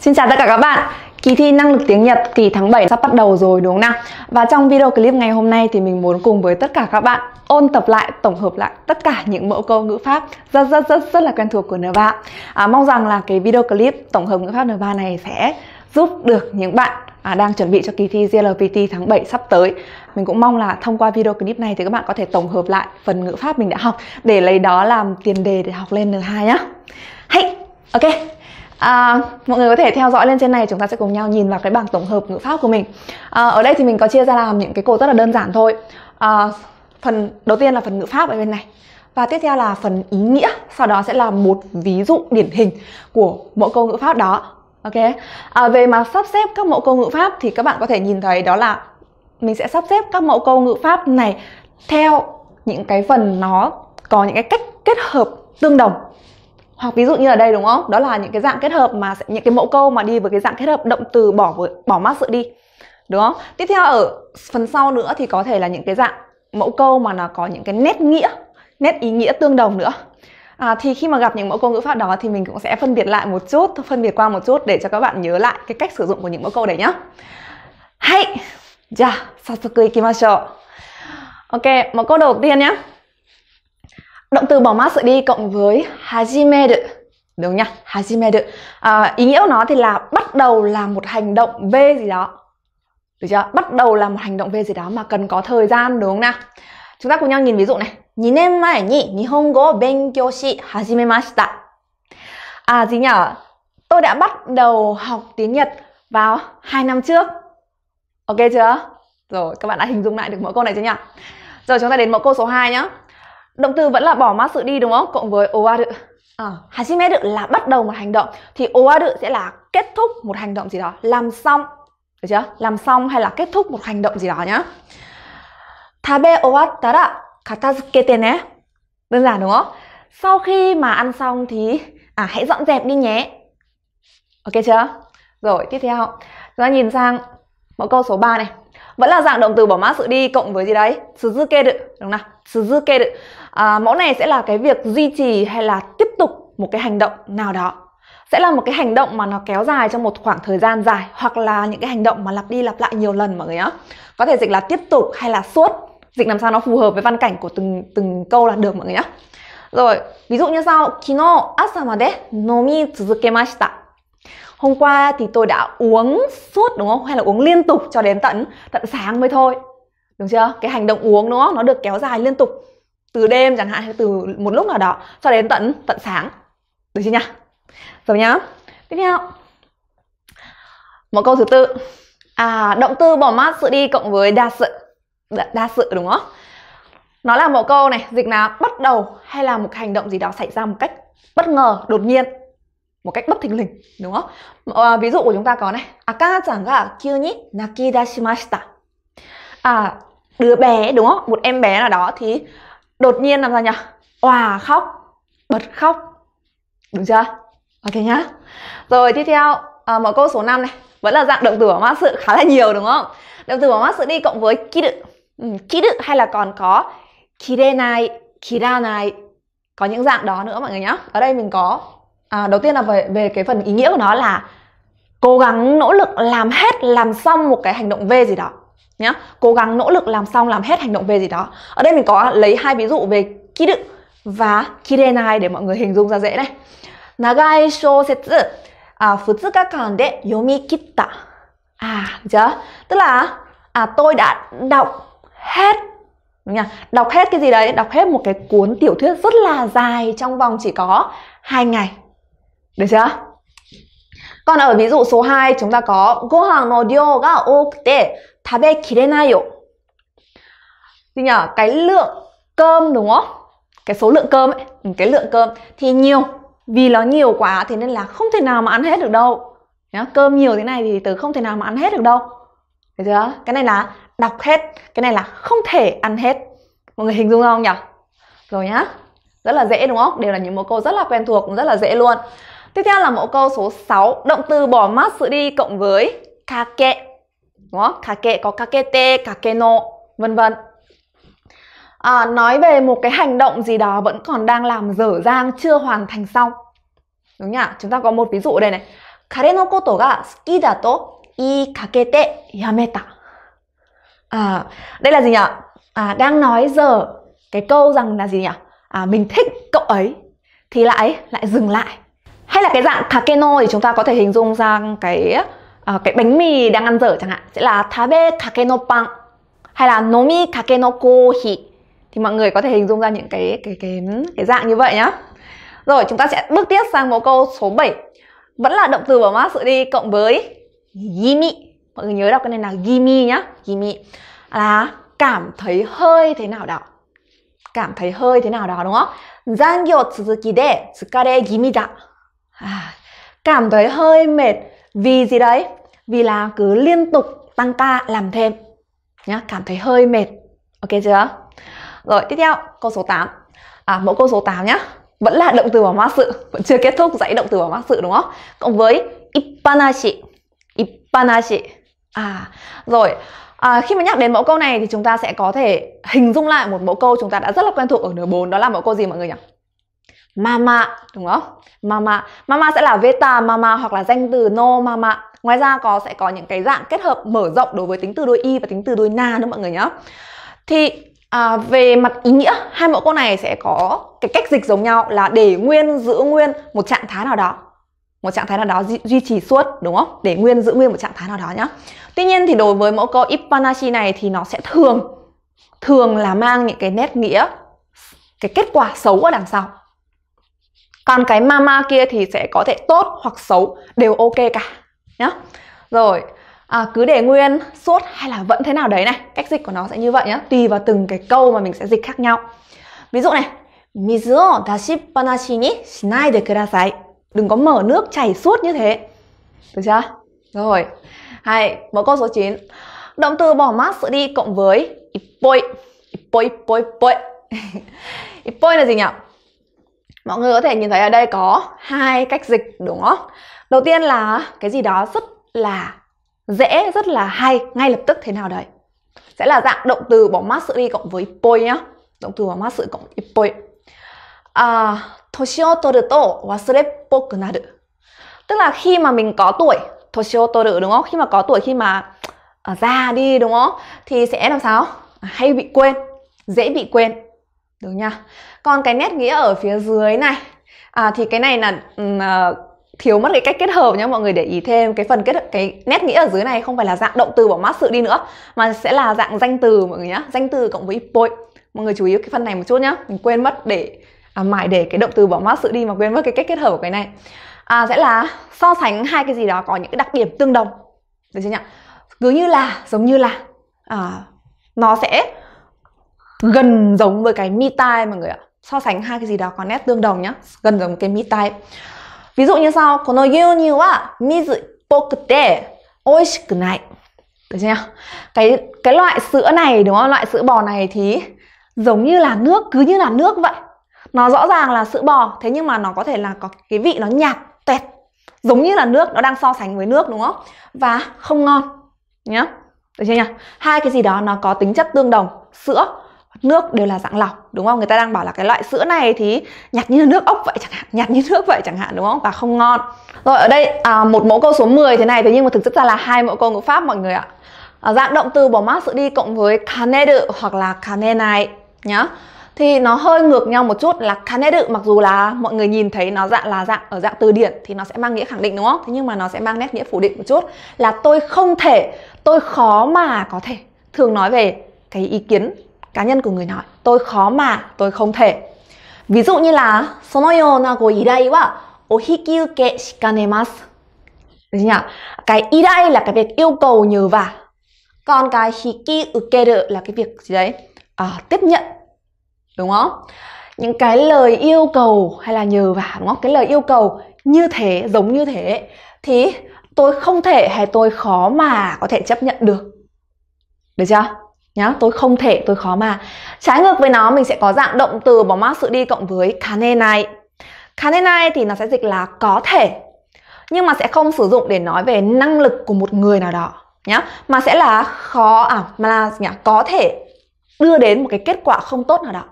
Xin chào tất cả các bạn Kỳ thi năng lực tiếng Nhật kỳ tháng 7 sắp bắt đầu rồi đúng không nào? Và trong video clip ngày hôm nay thì mình muốn cùng với tất cả các bạn ôn tập lại, tổng hợp lại tất cả những mẫu câu ngữ pháp rất rất rất rất là quen thuộc của N3 à, Mong rằng là cái video clip tổng hợp ngữ pháp N3 này sẽ giúp được những bạn à, đang chuẩn bị cho kỳ thi GLPT tháng 7 sắp tới. Mình cũng mong là thông qua video clip này thì các bạn có thể tổng hợp lại phần ngữ pháp mình đã học để lấy đó làm tiền đề để học lên N2 nhá. Hay, ok, à, mọi người có thể theo dõi lên trên này chúng ta sẽ cùng nhau nhìn vào cái bảng tổng hợp ngữ pháp của mình à, ở đây thì mình có chia ra làm những cái cột rất là đơn giản thôi à, phần đầu tiên là phần ngữ pháp ở bên này và tiếp theo là phần ý nghĩa sau đó sẽ là một ví dụ điển hình của mỗi câu ngữ pháp đó ok à, về mà sắp xếp các mẫu câu ngữ pháp thì các bạn có thể nhìn thấy đó là mình sẽ sắp xếp các mẫu câu ngữ pháp này theo những cái phần nó có những cái cách kết hợp tương đồng hoặc ví dụ như ở đây đúng không đó là những cái dạng kết hợp mà sẽ những cái mẫu câu mà đi với cái dạng kết hợp động từ bỏ với, bỏ mát sự đi đúng không tiếp theo ở phần sau nữa thì có thể là những cái dạng mẫu câu mà nó có những cái nét nghĩa nét ý nghĩa tương đồng nữa à, thì khi mà gặp những mẫu câu ngữ pháp đó thì mình cũng sẽ phân biệt lại một chút phân biệt qua một chút để cho các bạn nhớ lại cái cách sử dụng của những mẫu câu đấy nhá hay ja dạ, sassoku ikimashou ok mẫu câu đầu tiên nhé Động từ bỏ mát sự đi cộng với hajimeru đúng nhá hajimeru à, ý nghĩa của nó thì là bắt đầu làm một hành động v gì đó được chưa bắt đầu làm một hành động v gì đó mà cần có thời gian đúng không nào chúng ta cùng nhau nhìn ví dụ này 2年前に日本語を勉強し始めました à gì nhở tôi đã bắt đầu học tiếng Nhật vào 2 năm trước ok chưa rồi các bạn đã hình dung lại được mẫu câu này chưa nhỉ rồi chúng ta đến mẫu câu số 2 nhé động từ vẫn là bỏ má sự đi đúng không cộng với owaru à, ờ, hajime được là bắt đầu một hành động thì owaru sẽ là kết thúc một hành động gì đó làm xong được chưa làm xong hay là kết thúc một hành động gì đó nhá tabe owattara katazukete ne đơn giản đúng không sau khi mà ăn xong thì à hãy dọn dẹp đi nhé ok chưa rồi tiếp theo chúng ta nhìn sang mẫu câu số 3 này vẫn là dạng động từ bỏ mã sự đi cộng với gì đấy suzukeru đúng không nào suzukeru à, mẫu này sẽ là cái việc duy trì hay là tiếp tục một cái hành động nào đó sẽ là một cái hành động mà nó kéo dài trong một khoảng thời gian dài hoặc là những cái hành động mà lặp đi lặp lại nhiều lần mọi người nhá có thể dịch là tiếp tục hay là suốt dịch làm sao nó phù hợp với văn cảnh của từng từng câu là được mọi người nhá rồi ví dụ như sau kino asamade nomi tsuzukemashita hôm qua thì tôi đã uống suốt đúng không hay là uống liên tục cho đến tận tận sáng mới thôi đúng chưa cái hành động uống đúng nó được kéo dài liên tục từ đêm chẳng hạn hay từ một lúc nào đó cho đến tận tận sáng được chưa nhá rồi nhá tiếp theo một câu thứ tư à động từ bỏ mát sự đi cộng với đa sự đa, đa sự đúng không nó là một câu này dịch là bắt đầu hay là một hành động gì đó xảy ra một cách bất ngờ đột nhiên một cách bất thình lình đúng không? À, ví dụ của chúng ta có này, Akachan à, ga kyu ni nakidashimashita. À đứa bé đúng không? Một em bé nào đó thì đột nhiên làm sao nhỉ? Òa khóc, bật khóc. Đúng chưa? Ok nhá. Rồi tiếp theo à, mở câu số 5 này, vẫn là dạng động từ bảo mã sự khá là nhiều đúng không? Động từ bảo mã sự đi cộng với kidu. Ừ, kidu hay là còn có kirenai, kiranai, có những dạng đó nữa mọi người nhá. Ở đây mình có à, đầu tiên là về về cái phần ý nghĩa của nó là cố gắng nỗ lực làm hết làm xong một cái hành động v gì đó nhá cố gắng nỗ lực làm xong làm hết hành động v gì đó ở đây mình có lấy hai ví dụ về kiru và kirenai để mọi người hình dung ra dễ này nagai shosetsu à, futsukakan de yomikitta à chưa tức là à tôi đã đọc hết đúng đọc hết cái gì đấy đọc hết một cái cuốn tiểu thuyết rất là dài trong vòng chỉ có hai ngày được chưa? Còn ở ví dụ số 2 chúng ta có gohan no ryo ga okute tabe kirenayo. Thì nhỉ, cái lượng cơm đúng không? Cái số lượng cơm ấy, ừ, cái lượng cơm thì nhiều. Vì nó nhiều quá thế nên là không thể nào mà ăn hết được đâu. Nhá, cơm nhiều thế này thì tớ không thể nào mà ăn hết được đâu. Được chưa? Cái này là đọc hết, cái này là không thể ăn hết. Mọi người hình dung không nhỉ? Rồi nhá. Rất là dễ đúng không? Đều là những mẫu câu rất là quen thuộc, rất là dễ luôn. Tiếp theo là mẫu câu số 6, động từ bỏ mắt sự đi cộng với kake. Đúng không? Kake có kakete, kakeno, vân vân. À, nói về một cái hành động gì đó vẫn còn đang làm dở dang chưa hoàn thành xong. Đúng nhỉ? Chúng ta có một ví dụ đây này. Kare no koto ga suki da to iikakete yameta. À, đây là gì nhỉ? À, đang nói giờ cái câu rằng là gì nhỉ? À, mình thích cậu ấy thì lại lại dừng lại hay là cái dạng takeno thì chúng ta có thể hình dung ra cái à, cái bánh mì đang ăn dở chẳng hạn sẽ là tabe takeno pan hay là nomi takeno kohi thì mọi người có thể hình dung ra những cái cái cái cái dạng như vậy nhá. Rồi chúng ta sẽ bước tiếp sang mẫu câu số 7. Vẫn là động từ bỏ mát sự đi cộng với gimi. Mọi người nhớ đọc cái này là gimi nhá, gimi. Là cảm thấy hơi thế nào đó. Cảm thấy hơi thế nào đó đúng không? Zangyo tsuzuki tsukare gimi da. À, cảm thấy hơi mệt vì gì đấy vì là cứ liên tục tăng ca làm thêm nhá cảm thấy hơi mệt ok chưa rồi tiếp theo câu số 8 à mẫu câu số 8 nhá vẫn là động từ bỏ mã sự vẫn chưa kết thúc dãy động từ bỏ mã sự đúng không cộng với ippanashi ippanashi à rồi À, khi mà nhắc đến mẫu câu này thì chúng ta sẽ có thể hình dung lại một mẫu câu chúng ta đã rất là quen thuộc ở nửa 4 đó là mẫu câu gì mọi người nhỉ? mama đúng không? Mama, mama sẽ là veta mama hoặc là danh từ no mama. Ngoài ra có sẽ có những cái dạng kết hợp mở rộng đối với tính từ đôi y và tính từ đôi na nữa mọi người nhé. Thì à, về mặt ý nghĩa hai mẫu câu này sẽ có cái cách dịch giống nhau là để nguyên giữ nguyên một trạng thái nào đó một trạng thái nào đó duy trì suốt đúng không để nguyên giữ nguyên một trạng thái nào đó nhá tuy nhiên thì đối với mẫu câu ipanashi này thì nó sẽ thường thường là mang những cái nét nghĩa cái kết quả xấu ở đằng sau còn cái mama kia thì sẽ có thể tốt hoặc xấu đều ok cả nhá rồi à, cứ để nguyên suốt hay là vẫn thế nào đấy này cách dịch của nó sẽ như vậy nhá tùy vào từng cái câu mà mình sẽ dịch khác nhau ví dụ này mizu o dashipanashi ni shinai de kudasai đừng có mở nước chảy suốt như thế được chưa rồi hay mẫu câu số 9 động từ bỏ mát sự đi cộng với ippoi ippoi ippoi ippoi ippoi là gì nhỉ mọi người có thể nhìn thấy ở đây có hai cách dịch đúng không đầu tiên là cái gì đó rất là dễ rất là hay ngay lập tức thế nào đấy sẽ là dạng động từ bỏ mắt sự đi cộng với poi nhá động từ bỏ mắt sự cộng với poi à toshi o toru to wasure naru tức là khi mà mình có tuổi toshi o toru đúng không khi mà có tuổi khi mà ở à, già đi đúng không thì sẽ làm sao à, hay bị quên dễ bị quên được nha còn cái nét nghĩa ở phía dưới này à, thì cái này là uh, thiếu mất cái cách kết hợp nhé mọi người để ý thêm cái phần kết cái nét nghĩa ở dưới này không phải là dạng động từ bỏ mát sự đi nữa mà sẽ là dạng danh từ mọi người nhé danh từ cộng với ipoi mọi người chú ý cái phần này một chút nhá mình quên mất để à, mãi để cái động từ bỏ mát sự đi mà quên mất cái cách kết hợp của cái này à, sẽ là so sánh hai cái gì đó có những cái đặc điểm tương đồng được chưa nhỉ cứ như là giống như là à, nó sẽ gần giống với cái me time mọi người ạ so sánh hai cái gì đó có nét tương đồng nhá gần giống cái mi tai ví dụ như sau có nói yêu nhiều á mizu pokute oishiku nai được chưa cái cái loại sữa này đúng không loại sữa bò này thì giống như là nước cứ như là nước vậy nó rõ ràng là sữa bò thế nhưng mà nó có thể là có cái vị nó nhạt tẹt giống như là nước nó đang so sánh với nước đúng không và không ngon nhá được chưa nhỉ hai cái gì đó nó có tính chất tương đồng sữa nước đều là dạng lỏng đúng không người ta đang bảo là cái loại sữa này thì nhạt như nước ốc vậy chẳng hạn nhạt như nước vậy chẳng hạn đúng không và không ngon rồi ở đây à, một mẫu câu số 10 thế này thế nhưng mà thực chất ra là hai mẫu câu ngữ pháp mọi người ạ à, dạng động từ bỏ mát sữa đi cộng với kanedu hoặc là kanenai nhá thì nó hơi ngược nhau một chút là kanedu mặc dù là mọi người nhìn thấy nó dạng là dạng ở dạng từ điển thì nó sẽ mang nghĩa khẳng định đúng không thế nhưng mà nó sẽ mang nét nghĩa phủ định một chút là tôi không thể tôi khó mà có thể thường nói về cái ý kiến cá nhân của người nói tôi khó mà tôi không thể ví dụ như là そのようなご依頼はお引き受けしかねます được nhỉ cái ý đây là cái việc yêu cầu nhờ vả còn cái hiki là cái việc gì đấy à, tiếp nhận đúng không những cái lời yêu cầu hay là nhờ vả đúng không cái lời yêu cầu như thế giống như thế thì tôi không thể hay tôi khó mà có thể chấp nhận được được chưa nhá tôi không thể tôi khó mà trái ngược với nó mình sẽ có dạng động từ bỏ mát sự đi cộng với kane này kane này thì nó sẽ dịch là có thể nhưng mà sẽ không sử dụng để nói về năng lực của một người nào đó nhá mà sẽ là khó à mà là nhá, có thể đưa đến một cái kết quả không tốt nào đó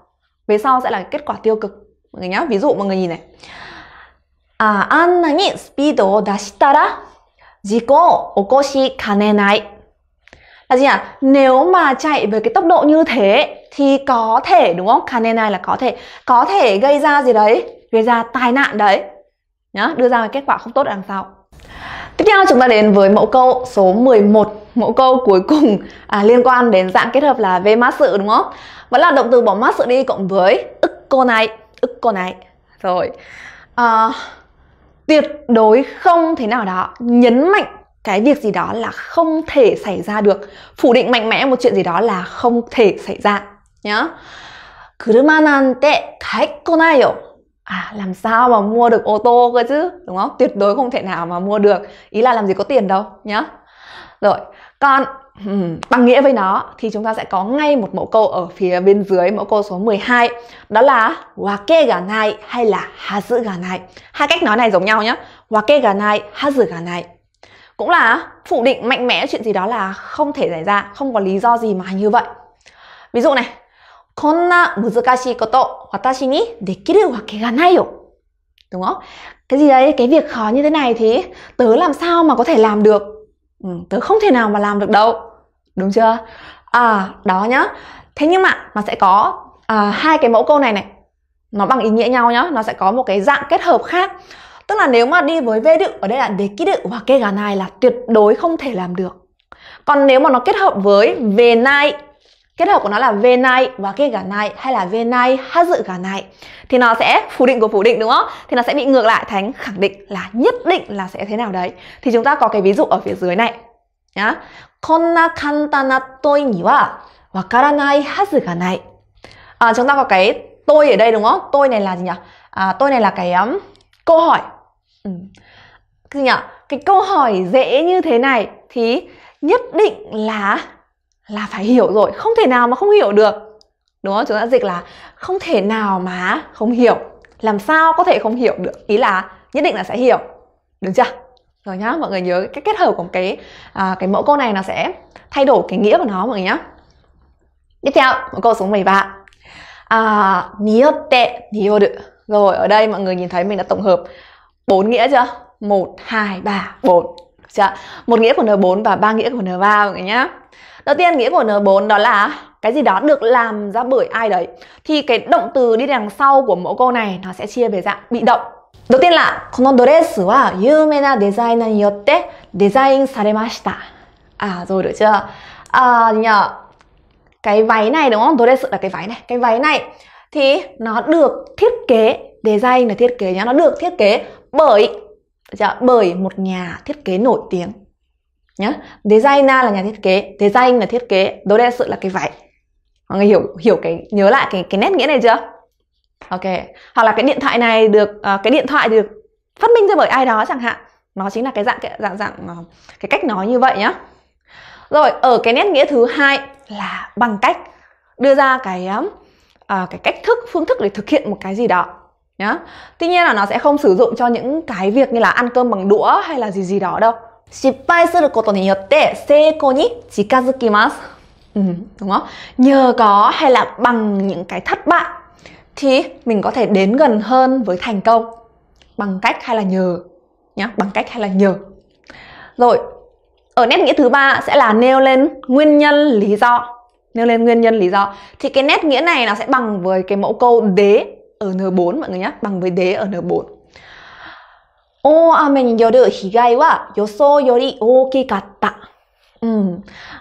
về sau sẽ là kết quả tiêu cực mọi người nhá ví dụ mọi người nhìn này à anh あんなにスピードを出したら事故を起こしかねない là gì ạ? Nếu mà chạy với cái tốc độ như thế thì có thể đúng không? Khả này là có thể có thể gây ra gì đấy? Gây ra tai nạn đấy. Nhá, đưa ra cái kết quả không tốt ở đằng sau. Tiếp theo chúng ta đến với mẫu câu số 11 Mẫu câu cuối cùng à, liên quan đến dạng kết hợp là về mát sự đúng không? Vẫn là động từ bỏ mát sự đi cộng với ức cô này ức cô này Rồi à, Tuyệt đối không thế nào đó Nhấn mạnh cái việc gì đó là không thể xảy ra được phủ định mạnh mẽ một chuyện gì đó là không thể xảy ra nhá Kuruma nante kaiko nayo à làm sao mà mua được ô tô cơ chứ đúng không tuyệt đối không thể nào mà mua được ý là làm gì có tiền đâu nhá rồi còn bằng nghĩa với nó thì chúng ta sẽ có ngay một mẫu câu ở phía bên dưới mẫu câu số 12 đó là wake ga nai hay là hazu ga nai hai cách nói này giống nhau nhé wake ga nai hazu ga nai cũng là phủ định mạnh mẽ chuyện gì đó là không thể xảy ra không có lý do gì mà như vậy ví dụ này こんな難しいこと私にできるわけがないよ đúng không cái gì đấy cái việc khó như thế này thì tớ làm sao mà có thể làm được ừ, tớ không thể nào mà làm được đâu đúng chưa à đó nhá thế nhưng mà mà sẽ có à, hai cái mẫu câu này này nó bằng ý nghĩa nhau nhá nó sẽ có một cái dạng kết hợp khác Tức là nếu mà đi với vê đự, ở đây là đế ký đự và kê gà này là tuyệt đối không thể làm được. Còn nếu mà nó kết hợp với về nai, kết hợp của nó là về nai và kê gà này hay là về nai ha dự gà này thì nó sẽ phủ định của phủ định đúng không? Thì nó sẽ bị ngược lại thành khẳng định là nhất định là sẽ thế nào đấy. Thì chúng ta có cái ví dụ ở phía dưới này. Nhá. Konna kantana toi ni wa wakaranai hazu ga nai. À, chúng ta có cái tôi ở đây đúng không? Tôi này là gì nhỉ? À, tôi này là cái um, câu hỏi ừ. Cái nhỉ? Cái câu hỏi dễ như thế này thì nhất định là là phải hiểu rồi, không thể nào mà không hiểu được. Đúng không? Chúng ta dịch là không thể nào mà không hiểu. Làm sao có thể không hiểu được? Ý là nhất định là sẽ hiểu. Được chưa? Rồi nhá, mọi người nhớ cái kết hợp của cái à, cái mẫu câu này nó sẽ thay đổi cái nghĩa của nó mọi người nhá. Tiếp theo, mẫu câu số 13. À, niyotte được Rồi ở đây mọi người nhìn thấy mình đã tổng hợp bốn nghĩa chưa một hai ba bốn chưa một nghĩa của n 4 và ba nghĩa của n 3 mọi người nhá đầu tiên nghĩa của n 4 đó là cái gì đó được làm ra bởi ai đấy thì cái động từ đi đằng sau của mẫu câu này nó sẽ chia về dạng bị động đầu tiên là このドレスは有名なデザイナーによってデザインされました à rồi được chưa à, nhờ cái váy này đúng không? Tôi đây sự là cái váy này, cái váy này thì nó được thiết kế design là thiết kế nhá, nó được thiết kế bởi dạ, bởi một nhà thiết kế nổi tiếng nhá designer là nhà thiết kế design là thiết kế đồ đây sự là cái vải, mọi người hiểu hiểu cái nhớ lại cái cái nét nghĩa này chưa ok hoặc là cái điện thoại này được uh, cái điện thoại được phát minh ra bởi ai đó chẳng hạn nó chính là cái dạng cái dạng dạng uh, cái cách nói như vậy nhá rồi ở cái nét nghĩa thứ hai là bằng cách đưa ra cái uh, cái cách thức phương thức để thực hiện một cái gì đó nhá tuy nhiên là nó sẽ không sử dụng cho những cái việc như là ăn cơm bằng đũa hay là gì gì đó đâu 失敗することによって成功に近づきます ừ, đúng không nhờ có hay là bằng những cái thất bại thì mình có thể đến gần hơn với thành công bằng cách hay là nhờ nhá bằng cách hay là nhờ rồi ở nét nghĩa thứ ba sẽ là nêu lên nguyên nhân lý do nêu lên nguyên nhân lý do thì cái nét nghĩa này nó sẽ bằng với cái mẫu câu đế ở N4 mọi người nhé bằng với đế ở N4 Oamen이 요르 히가이와 요소 요리 Ừ.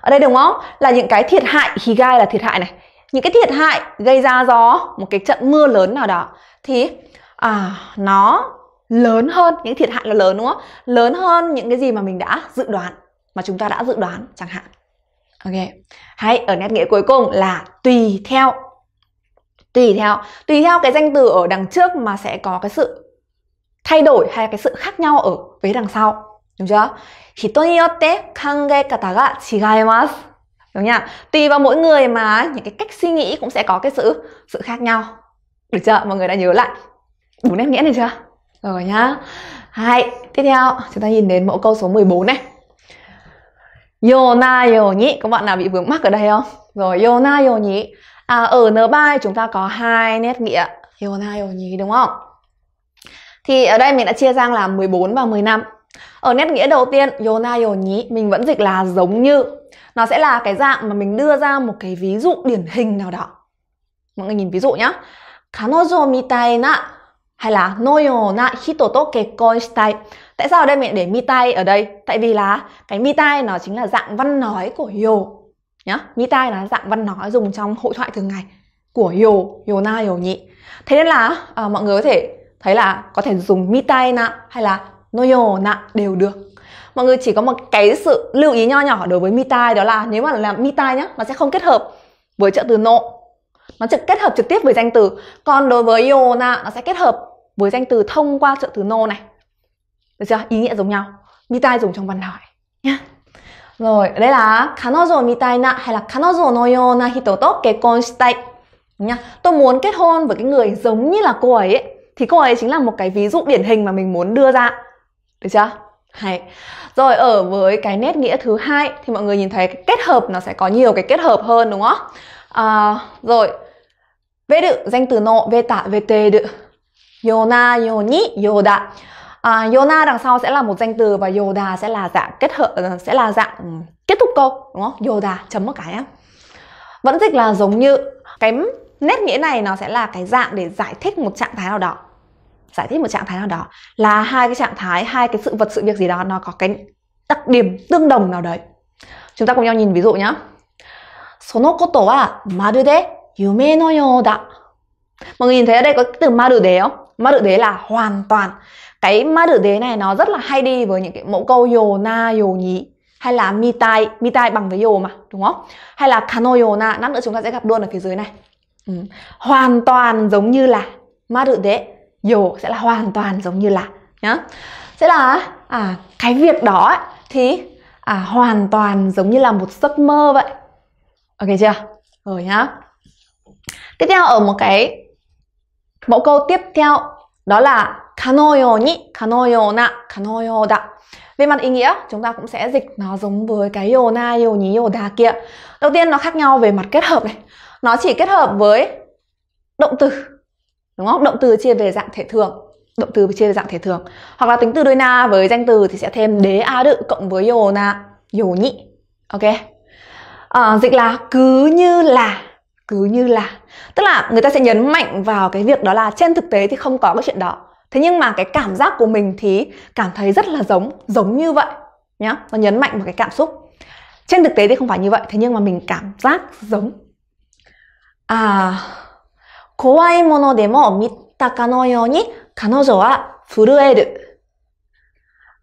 Ở đây đúng không? Là những cái thiệt hại higai là thiệt hại này. Những cái thiệt hại gây ra gió một cái trận mưa lớn nào đó thì à nó lớn hơn những thiệt hại là lớn đúng không? Lớn hơn những cái gì mà mình đã dự đoán mà chúng ta đã dự đoán chẳng hạn. Ok. Hay ở nét nghĩa cuối cùng là tùy theo tùy theo tùy theo cái danh từ ở đằng trước mà sẽ có cái sự thay đổi hay cái sự khác nhau ở vế đằng sau đúng chưa hitoyote kangekata ga chigaimasu đúng nhá tùy vào mỗi người mà những cái cách suy nghĩ cũng sẽ có cái sự sự khác nhau được chưa mọi người đã nhớ lại bốn nét nghĩa này chưa rồi nhá hai tiếp theo chúng ta nhìn đến mẫu câu số 14 này Yona Yoni Các bạn nào bị vướng mắc ở đây không? Rồi Yona Yoni à, ở N3 chúng ta có hai nét nghĩa hiểu na hiểu nhí đúng không thì ở đây mình đã chia ra là 14 và 15 ở nét nghĩa đầu tiên Yona nhí mình vẫn dịch là giống như nó sẽ là cái dạng mà mình đưa ra một cái ví dụ điển hình nào đó mọi người nhìn ví dụ nhá Kanojo mitai na hay là noyo na hito to kekkon shitai Tại sao ở đây mình để mitai ở đây? Tại vì là cái mitai nó chính là dạng văn nói của yo nhá nhĩ tai là dạng văn nói dùng trong hội thoại thường ngày của yồ yồ na yồ nhị thế nên là à, mọi người có thể thấy là có thể dùng mi tai na hay là no noyo na đều được mọi người chỉ có một cái sự lưu ý nho nhỏ đối với mi tai đó là nếu mà làm mi tai nhá nó sẽ không kết hợp với trợ từ nộ nó trực kết hợp trực tiếp với danh từ còn đối với yo na nó sẽ kết hợp với danh từ thông qua trợ từ nô này được chưa ý nghĩa giống nhau mi tai dùng trong văn hỏi nhá yeah. Rồi, ở đây là kanozo mitaina hay là kanozo no yona hito to kekkon shitai. Nha. Tôi muốn kết hôn với cái người giống như là cô ấy, ấy. Thì cô ấy chính là một cái ví dụ điển hình mà mình muốn đưa ra. Được chưa? Hay. Rồi ở với cái nét nghĩa thứ hai thì mọi người nhìn thấy cái kết hợp nó sẽ có nhiều cái kết hợp hơn đúng không? À, rồi về đự danh từ nộ về tạ về tê đự yona yoni yoda à, yona đằng sau sẽ là một danh từ và yoda sẽ là dạng kết hợp ờ, sẽ là dạng ừ, kết thúc câu đúng không yoda chấm một cái nhá vẫn dịch là giống như cái nét nghĩa này nó sẽ là cái dạng để giải thích một trạng thái nào đó giải thích một trạng thái nào đó là hai cái trạng thái hai cái sự vật sự việc gì đó nó có cái đặc điểm tương đồng nào đấy chúng ta cùng nhau nhìn ví dụ nhá Yoda. mọi người nhìn thấy ở đây có cái từ ma đự không? Ma đự là hoàn toàn cái ma tử đế này nó rất là hay đi với những cái mẫu câu yồ na yồ nhí hay là mi tai mi tai bằng với yồ mà đúng không hay là kano yồ na lát nữa chúng ta sẽ gặp luôn ở phía dưới này ừ. hoàn toàn giống như là ma tử đế yồ sẽ là hoàn toàn giống như là nhá sẽ là à cái việc đó ấy, thì à hoàn toàn giống như là một giấc mơ vậy ok chưa rồi nhá tiếp theo ở một cái mẫu câu tiếp theo đó là 可能ように、可能ような、可能ようだ. Về mặt ý nghĩa, chúng ta cũng sẽ dịch nó giống với cái yo na, yo nhí, yo da kia. Đầu tiên nó khác nhau về mặt kết hợp này. Nó chỉ kết hợp với động từ. Đúng không? Động từ chia về dạng thể thường. Động từ chia về dạng thể thường. Hoặc là tính từ đôi na với danh từ thì sẽ thêm đế a đự cộng với yo na, yo nhị. Ok. À, dịch là cứ như là cứ như là tức là người ta sẽ nhấn mạnh vào cái việc đó là trên thực tế thì không có cái chuyện đó thế nhưng mà cái cảm giác của mình thì cảm thấy rất là giống giống như vậy nhá nó nhấn mạnh một cái cảm xúc trên thực tế thì không phải như vậy thế nhưng mà mình cảm giác giống à 怖いものでも見たかのように彼女は震える。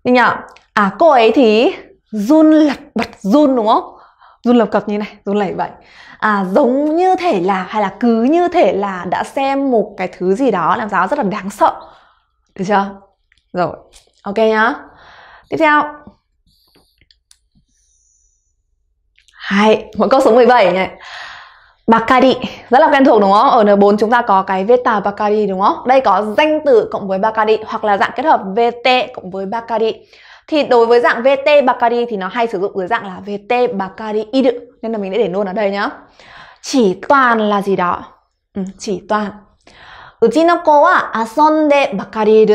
Đi nhở? À cô ấy thì run lật bật run đúng không? Run lập cập như này, run lẩy vậy. À giống như thể là hay là cứ như thể là đã xem một cái thứ gì đó làm sao rất là đáng sợ. Được chưa? Rồi, ok nhá. Tiếp theo. Hay, một câu số 17 này. Bacardi rất là quen thuộc đúng không? Ở N4 chúng ta có cái Veta Bacardi đúng không? Đây có danh từ cộng với Bacardi hoặc là dạng kết hợp VT cộng với Bacardi. Thì đối với dạng VT Bacardi thì nó hay sử dụng dưới dạng là VT Bacardi id nên là mình đã để luôn ở đây nhá. Chỉ toàn là gì đó? Ừ, chỉ toàn Uchinoko wa asonde bakariru.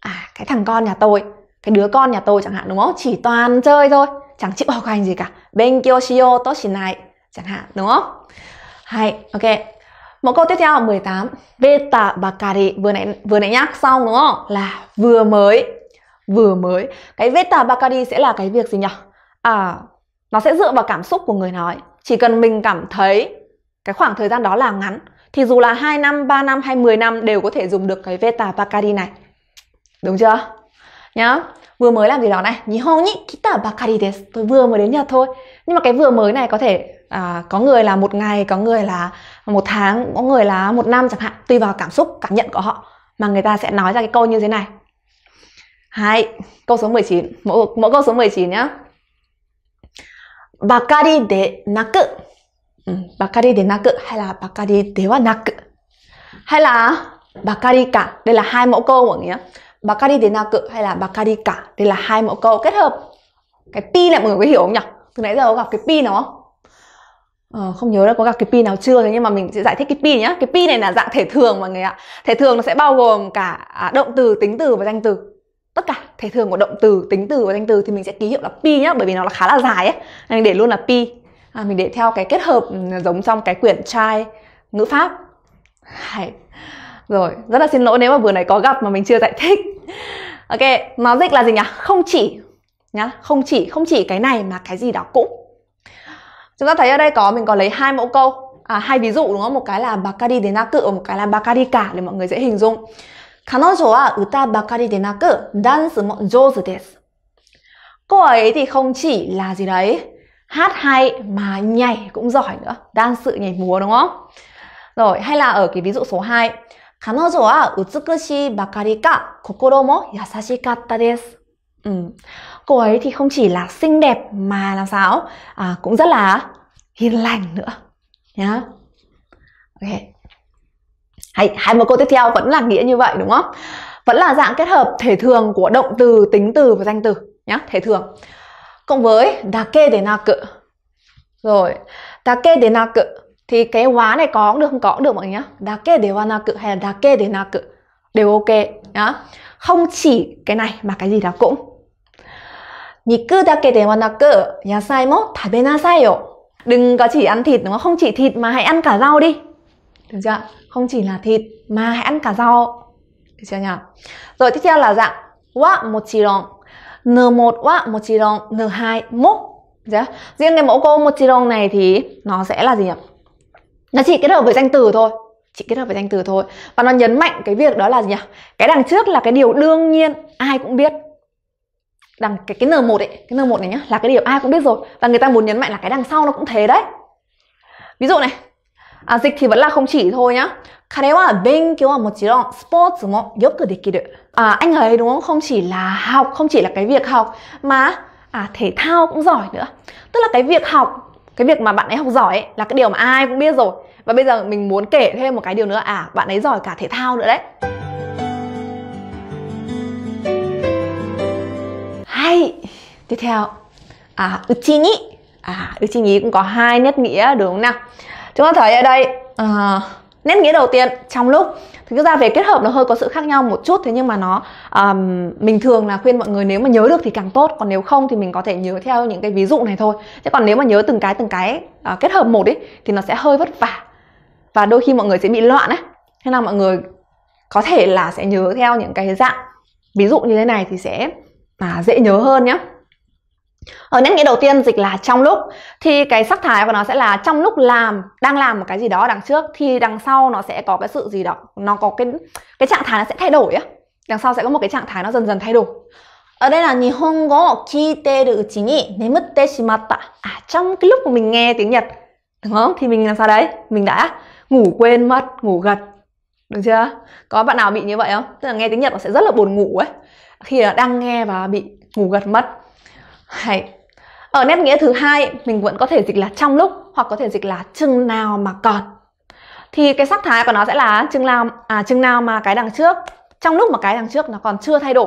À, cái thằng con nhà tôi, cái đứa con nhà tôi chẳng hạn đúng không? Chỉ toàn chơi thôi, chẳng chịu học hành gì cả. Benkyo shio to shinai chẳng hạn đúng không? Hay, ok. Một câu tiếp theo là 18. Beta bakari vừa nãy vừa nãy nhắc xong đúng không? Là vừa mới vừa mới. Cái beta bakari sẽ là cái việc gì nhỉ? À, nó sẽ dựa vào cảm xúc của người nói. Chỉ cần mình cảm thấy cái khoảng thời gian đó là ngắn thì dù là 2 năm, 3 năm hay 10 năm đều có thể dùng được cái Veta Bacari này. Đúng chưa? Nhá. Vừa mới làm gì đó này, Nihon ni kita Bacari desu. Tôi vừa mới đến Nhật thôi. Nhưng mà cái vừa mới này có thể à, có người là một ngày, có người là một tháng, có người là một năm chẳng hạn, tùy vào cảm xúc, cảm nhận của họ mà người ta sẽ nói ra cái câu như thế này. Hai, câu số 19, mỗi, mỗi câu số 19 nhá. Bacari de naku ばかりでなく、hay là ばかりではなく。hay là ばかりか。Đây là hai mẫu câu mọi người nhé. ばかりでなく hay là ばかりか. Đây là hai mẫu câu kết hợp. Cái pi này mọi người có hiểu không nhỉ? Từ nãy giờ có gặp cái pi nào không? Ờ, không nhớ đã có gặp cái pi nào chưa thế nhưng mà mình sẽ giải thích cái pi nhá. Cái pi này là dạng thể thường mọi người ạ. Thể thường nó sẽ bao gồm cả à, động từ, tính từ và danh từ. Tất cả thể thường của động từ, tính từ và danh từ thì mình sẽ ký hiệu là pi nhá bởi vì nó là khá là dài ấy. Nên để luôn là pi à, mình để theo cái kết hợp ừ, giống trong cái quyển trai ngữ pháp Hay. rồi rất là xin lỗi nếu mà vừa nãy có gặp mà mình chưa giải thích ok nó dịch là gì nhỉ không chỉ nhá không chỉ không chỉ cái này mà cái gì đó cũng chúng ta thấy ở đây có mình có lấy hai mẫu câu à, hai ví dụ đúng không một cái là bakari denaku và một cái là bakari cả để mọi người dễ hình dung 彼女は歌ばかりでなく、ダンスも上手です。cô ấy thì không chỉ là gì đấy hát hay mà nhảy cũng giỏi nữa đan sự nhảy múa đúng không rồi hay là ở cái ví dụ số 2 Kanojo wa à, utsukushi bakari ka kokoro mo yasashikatta desu. Ừ. Cô ấy thì không chỉ là xinh đẹp mà làm sao à, cũng rất là hiền lành nữa nhá. Ok. Hay hai một câu tiếp theo vẫn là nghĩa như vậy đúng không? Vẫn là dạng kết hợp thể thường của động từ, tính từ và danh từ nhá, thể thường cộng với dake denaku. Rồi, dake denaku thì cái hóa này có cũng được không có cũng được mọi người nhá. Dake dewanaku hay là dake denaku đều ok nhá. Không chỉ cái này mà cái gì đó cũng. Niku dake dewanaku yasai mo tabenasai yo. Đừng có chỉ ăn thịt đúng không? Không chỉ thịt mà hãy ăn cả rau đi. Được chưa? Không chỉ là thịt mà hãy ăn cả rau. Được chưa nhỉ? Rồi tiếp theo là dạng wa mochiron N1 wa mochirong, N2 mo. Yeah. Riêng cái mẫu cô mochirong này thì nó sẽ là gì nhỉ? Nó chỉ kết hợp với danh từ thôi chỉ kết hợp với danh từ thôi và nó nhấn mạnh cái việc đó là gì nhỉ cái đằng trước là cái điều đương nhiên ai cũng biết đằng cái cái n 1 ấy cái n 1 này nhá là cái điều ai cũng biết rồi và người ta muốn nhấn mạnh là cái đằng sau nó cũng thế đấy ví dụ này あ、dịch thì vẫn là không chỉ thôi nhá. Kare wa benkyou wa mochiron, sports mo yoku dekiru. À, anh ấy đúng không? Không chỉ là học, không chỉ là cái việc học mà à thể thao cũng giỏi nữa. Tức là cái việc học, cái việc mà bạn ấy học giỏi ấy, là cái điều mà ai cũng biết rồi. Và bây giờ mình muốn kể thêm một cái điều nữa à, bạn ấy giỏi cả thể thao nữa đấy. Hay. Tiếp theo. À, uchi ni. À, uchi ni cũng có hai nét nghĩa đúng không nào? chúng ta thấy ở đây uh, nét nghĩa đầu tiên trong lúc thực ra về kết hợp nó hơi có sự khác nhau một chút thế nhưng mà nó um, mình thường là khuyên mọi người nếu mà nhớ được thì càng tốt còn nếu không thì mình có thể nhớ theo những cái ví dụ này thôi chứ còn nếu mà nhớ từng cái từng cái uh, kết hợp một ấy thì nó sẽ hơi vất vả và đôi khi mọi người sẽ bị loạn ấy thế là mọi người có thể là sẽ nhớ theo những cái dạng ví dụ như thế này thì sẽ à, dễ nhớ hơn nhé ở nét nghĩa đầu tiên dịch là trong lúc thì cái sắc thái của nó sẽ là trong lúc làm đang làm một cái gì đó đằng trước thì đằng sau nó sẽ có cái sự gì đó nó có cái cái trạng thái nó sẽ thay đổi á đằng sau sẽ có một cái trạng thái nó dần dần thay đổi ở đây là Nihongo o kite ru uchi ni nemutte shimatta à trong cái lúc mà mình nghe tiếng Nhật đúng không thì mình làm sao đấy mình đã ngủ quên mất ngủ gật được chưa có bạn nào bị như vậy không tức là nghe tiếng Nhật nó sẽ rất là buồn ngủ ấy khi đang nghe và bị ngủ gật mất hay. Ở nét nghĩa thứ hai mình vẫn có thể dịch là trong lúc hoặc có thể dịch là chừng nào mà còn. Thì cái sắc thái của nó sẽ là chừng nào à chừng nào mà cái đằng trước trong lúc mà cái đằng trước nó còn chưa thay đổi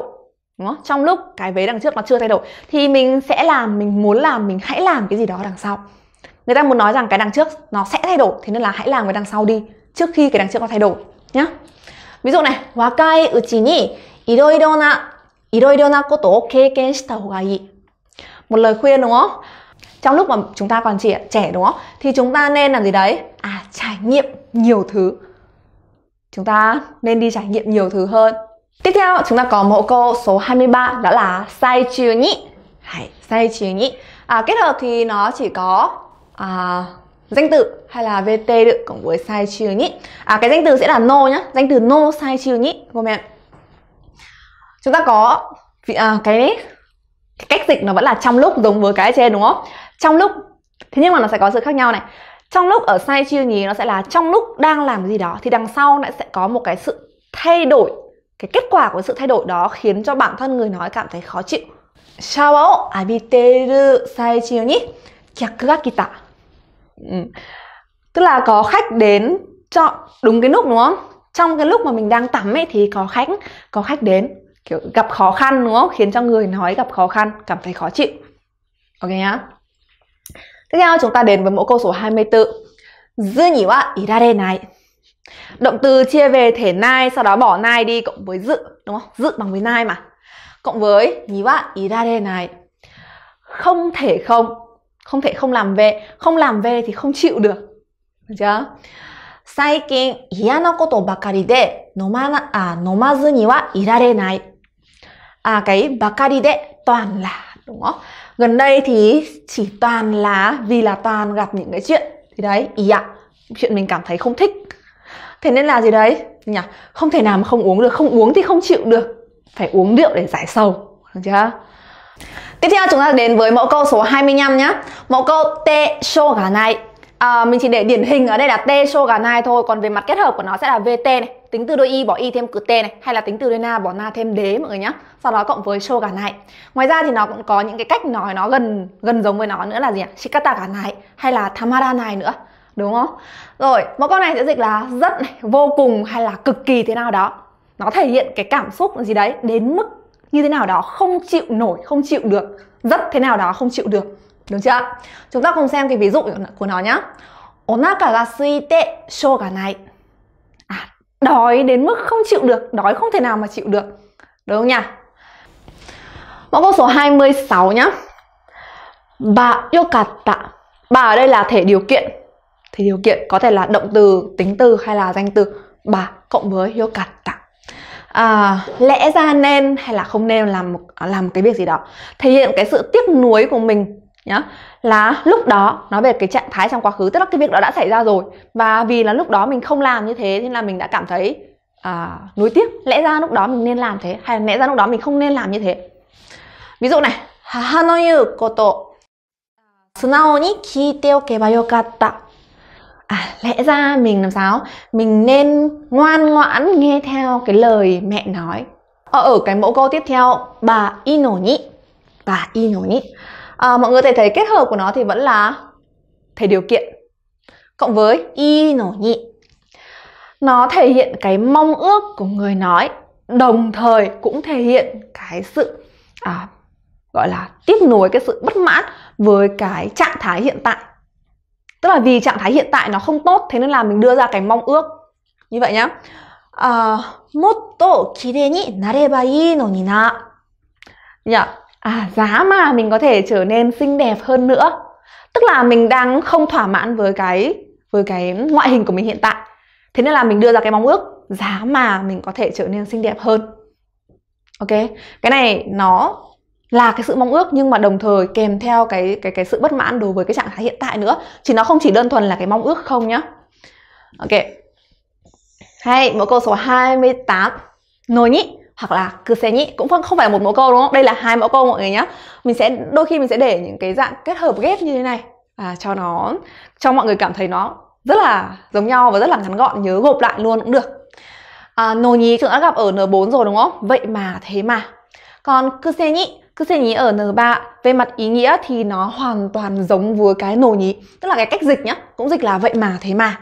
đúng không? Trong lúc cái vế đằng trước nó chưa thay đổi thì mình sẽ làm mình muốn làm mình hãy làm cái gì đó đằng sau. Người ta muốn nói rằng cái đằng trước nó sẽ thay đổi thế nên là hãy làm cái đằng sau đi trước khi cái đằng trước nó thay đổi nhá. Ví dụ này, wakai uchi ni iroiro na iroiro na koto o keikei shita hou ii một lời khuyên đúng không trong lúc mà chúng ta còn trẻ trẻ đúng không thì chúng ta nên làm gì đấy à trải nghiệm nhiều thứ chúng ta nên đi trải nghiệm nhiều thứ hơn tiếp theo chúng ta có mẫu câu số 23 đó là sai chưa nhỉ? hay sai chưa nhỉ? à, kết hợp thì nó chỉ có à, danh từ hay là vt được cộng với sai chưa nhỉ? à cái danh từ sẽ là no nhá danh từ no sai chưa nhỉ cô mẹ? chúng ta có à, cái cách dịch nó vẫn là trong lúc giống với cái trên đúng không trong lúc thế nhưng mà nó sẽ có sự khác nhau này trong lúc ở sai chưa nhí nó sẽ là trong lúc đang làm gì đó thì đằng sau lại sẽ có một cái sự thay đổi cái kết quả của sự thay đổi đó khiến cho bản thân người nói cảm thấy khó chịu shawa o abiteru sai chiyo ni kyaku ga kita ừ. tức là có khách đến chọn đúng cái lúc đúng không trong cái lúc mà mình đang tắm ấy thì có khách có khách đến kiểu gặp khó khăn đúng không khiến cho người nói gặp khó khăn cảm thấy khó chịu ok nhá tiếp theo chúng ta đến với mẫu câu số 24 dư nhỉ ra đây này động từ chia về thể nai sau đó bỏ nai đi cộng với dự đúng không dự bằng với nai mà cộng với nhỉ ra đây này không thể không không thể không làm về không làm về thì không chịu được được chưa 最近嫌なことばかりで飲まなあ飲まずにはいられない à, cái Bacardi đấy toàn là đúng không? Gần đây thì chỉ toàn là vì là toàn gặp những cái chuyện thì đấy, ý ạ, chuyện mình cảm thấy không thích. Thế nên là gì đấy, nhỉ? Không thể nào mà không uống được, không uống thì không chịu được. Phải uống rượu để giải sầu, được chưa? Tiếp theo chúng ta đến với mẫu câu số 25 nhé. Mẫu câu te này à, mình chỉ để điển hình ở đây là T show shoganai thôi còn về mặt kết hợp của nó sẽ là VT này tính từ đôi y bỏ y thêm cử t này hay là tính từ đôi na bỏ na thêm đế mọi người nhé sau đó cộng với show cả này ngoài ra thì nó cũng có những cái cách nói nó gần gần giống với nó nữa là gì ạ shikata cả này hay là tamara này nữa đúng không rồi một câu này sẽ dịch là rất này, vô cùng hay là cực kỳ thế nào đó nó thể hiện cái cảm xúc gì đấy đến mức như thế nào đó không chịu nổi không chịu được rất thế nào đó không chịu được đúng chưa? Chúng ta cùng xem cái ví dụ của nó nhá. Onaka ga suite shou ga nai. À, đói đến mức không chịu được, đói không thể nào mà chịu được. Đúng không nhỉ? Mẫu câu số 26 nhá. Ba yokatta. Ba ở đây là thể điều kiện. thể điều kiện có thể là động từ, tính từ hay là danh từ. Ba cộng với yokatta à, lẽ ra nên hay là không nên làm một, làm cái việc gì đó thể hiện cái sự tiếc nuối của mình nhá là lúc đó nói về cái trạng thái trong quá khứ tức là cái việc đó đã xảy ra rồi và vì là lúc đó mình không làm như thế nên là mình đã cảm thấy à, nuối tiếc lẽ ra lúc đó mình nên làm thế hay là lẽ ra lúc đó mình không nên làm như thế ví dụ này Haha no yu koto Sunao ni kite okeba yokatta À, lẽ ra mình làm sao? Mình nên ngoan ngoãn nghe theo cái lời mẹ nói. Ở, ờ, ở cái mẫu câu tiếp theo, bà ino ni. Bà ino ni à, mọi người thể thấy kết hợp của nó thì vẫn là thể điều kiện cộng với y nổ nhị nó thể hiện cái mong ước của người nói đồng thời cũng thể hiện cái sự à, gọi là tiếp nối cái sự bất mãn với cái trạng thái hiện tại tức là vì trạng thái hiện tại nó không tốt thế nên là mình đưa ra cái mong ước như vậy nhá à, motto kirei ni nareba no ni na à giá mà mình có thể trở nên xinh đẹp hơn nữa tức là mình đang không thỏa mãn với cái với cái ngoại hình của mình hiện tại thế nên là mình đưa ra cái mong ước giá mà mình có thể trở nên xinh đẹp hơn ok cái này nó là cái sự mong ước nhưng mà đồng thời kèm theo cái cái cái sự bất mãn đối với cái trạng thái hiện tại nữa chứ nó không chỉ đơn thuần là cái mong ước không nhá ok hay một câu số 28 nồi nhị hoặc là cứ xe nhị cũng không phải là một mẫu câu đúng không đây là hai mẫu câu mọi người nhé mình sẽ đôi khi mình sẽ để những cái dạng kết hợp ghép như thế này và cho nó cho mọi người cảm thấy nó rất là giống nhau và rất là ngắn gọn nhớ gộp lại luôn cũng được à, nồ nhí cũng đã gặp ở N4 rồi đúng không vậy mà thế mà còn cứ xe nhị cứ xe nhí ở N3 về mặt ý nghĩa thì nó hoàn toàn giống với cái nồ nhí tức là cái cách dịch nhá cũng dịch là vậy mà thế mà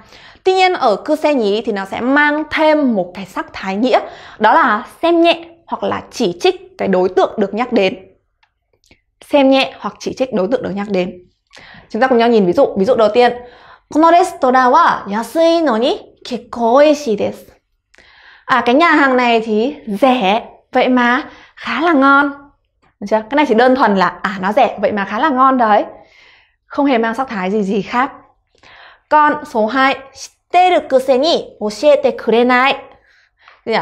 Tuy nhiên ở cư xe nhí thì nó sẽ mang thêm một cái sắc thái nghĩa đó là xem nhẹ hoặc là chỉ trích cái đối tượng được nhắc đến. Xem nhẹ hoặc chỉ trích đối tượng được nhắc đến. Chúng ta cùng nhau nhìn ví dụ. Ví dụ đầu tiên. このレストランは安いのに結構美味しいです。À, cái nhà hàng này thì rẻ, vậy mà khá là ngon. Được chưa? Cái này chỉ đơn thuần là à nó rẻ, vậy mà khá là ngon đấy. Không hề mang sắc thái gì gì khác. Còn số 2, tê được cứ xe nhỉ, ô xe tê cứ này.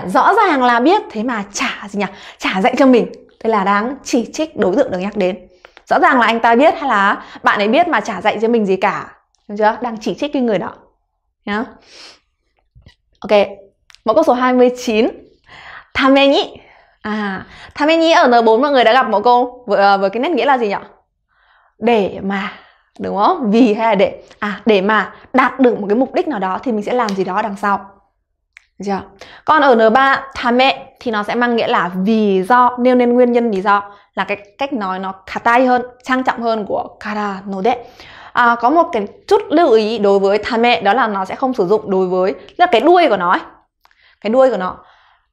Rõ ràng là biết, thế mà trả gì nhỉ, Trả dạy cho mình. đây là đáng chỉ trích đối tượng được nhắc đến. Rõ ràng là anh ta biết hay là bạn ấy biết mà trả dạy cho mình gì cả. Đúng chưa? Đang chỉ trích cái người đó. Nhá. Ok. Mẫu câu số 29. Tham nhỉ. À, tham nhỉ ở N4 mọi người đã gặp mẫu câu với, ờ, với cái nét nghĩa là gì nhỉ? Để mà đúng không vì hay là để à để mà đạt được một cái mục đích nào đó thì mình sẽ làm gì đó đằng sau được còn ở n3 thà mẹ thì nó sẽ mang nghĩa là vì do nêu nên nguyên nhân lý do là cái cách nói nó khá tay hơn trang trọng hơn của kara no de à, có một cái chút lưu ý đối với thà mẹ đó là nó sẽ không sử dụng đối với là cái đuôi của nó ấy. cái đuôi của nó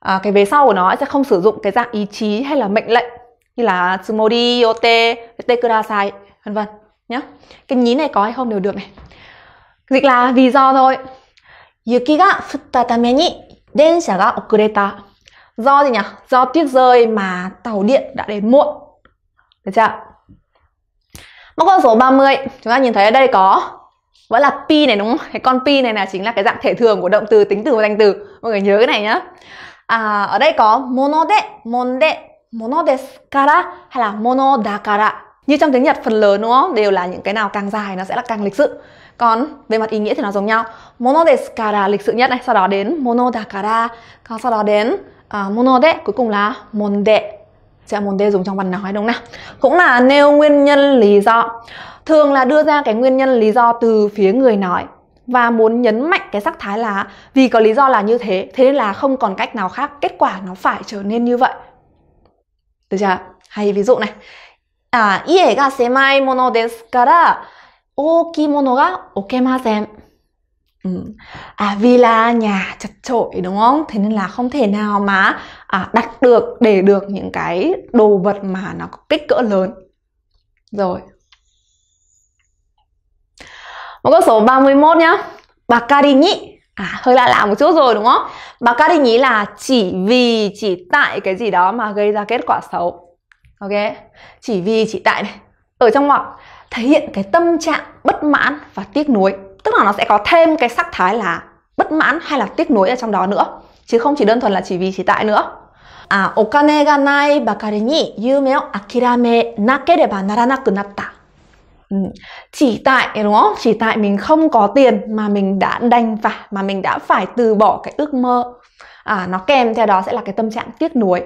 à, cái về sau của nó sẽ không sử dụng cái dạng ý chí hay là mệnh lệnh như là sumori yote te kudasai vân vân nhá cái nhí này có hay không đều được này dịch là vì do thôi yuki ga futta tameni densha ga okureta do gì nhỉ do tuyết rơi mà tàu điện đã đến muộn được chưa mẫu con số 30 chúng ta nhìn thấy ở đây có vẫn là pi này đúng không cái con pi này là chính là cái dạng thể thường của động từ tính từ và danh từ mọi người nhớ cái này nhá à, ở đây có mono de mon de mono desu kara hay là mono dakara như trong tiếng Nhật phần lớn đúng không đều là những cái nào càng dài nó sẽ là càng lịch sự còn về mặt ý nghĩa thì nó giống nhau mono deskara lịch sự nhất này sau đó đến mono dakara còn sau đó đến uh, à, mono de cuối cùng là monde. de sẽ mon dùng trong văn nói đúng không nào cũng là nêu nguyên nhân lý do thường là đưa ra cái nguyên nhân lý do từ phía người nói và muốn nhấn mạnh cái sắc thái là vì có lý do là như thế thế nên là không còn cách nào khác kết quả nó phải trở nên như vậy được chưa hay ví dụ này あ家が狭いものですから、大きいものが置けません。Ừ. À, vì là nhà chật chội đúng không? Thế nên là không thể nào mà à, đặt được để được những cái đồ vật mà nó có kích cỡ lớn. Rồi. Một câu số 31 nhá. Bakari ni. À, hơi lạ lạ một chút rồi đúng không? Bakari ni là chỉ vì, chỉ tại cái gì đó mà gây ra kết quả xấu ok chỉ vì chị tại này ở trong ngoặc thể hiện cái tâm trạng bất mãn và tiếc nuối tức là nó sẽ có thêm cái sắc thái là bất mãn hay là tiếc nuối ở trong đó nữa chứ không chỉ đơn thuần là chỉ vì chỉ tại nữa à okane bakari yume akirame nakereba naranaku natta Ừ. chỉ tại đúng không chỉ tại mình không có tiền mà mình đã đành phải mà mình đã phải từ bỏ cái ước mơ à nó kèm theo đó sẽ là cái tâm trạng tiếc nuối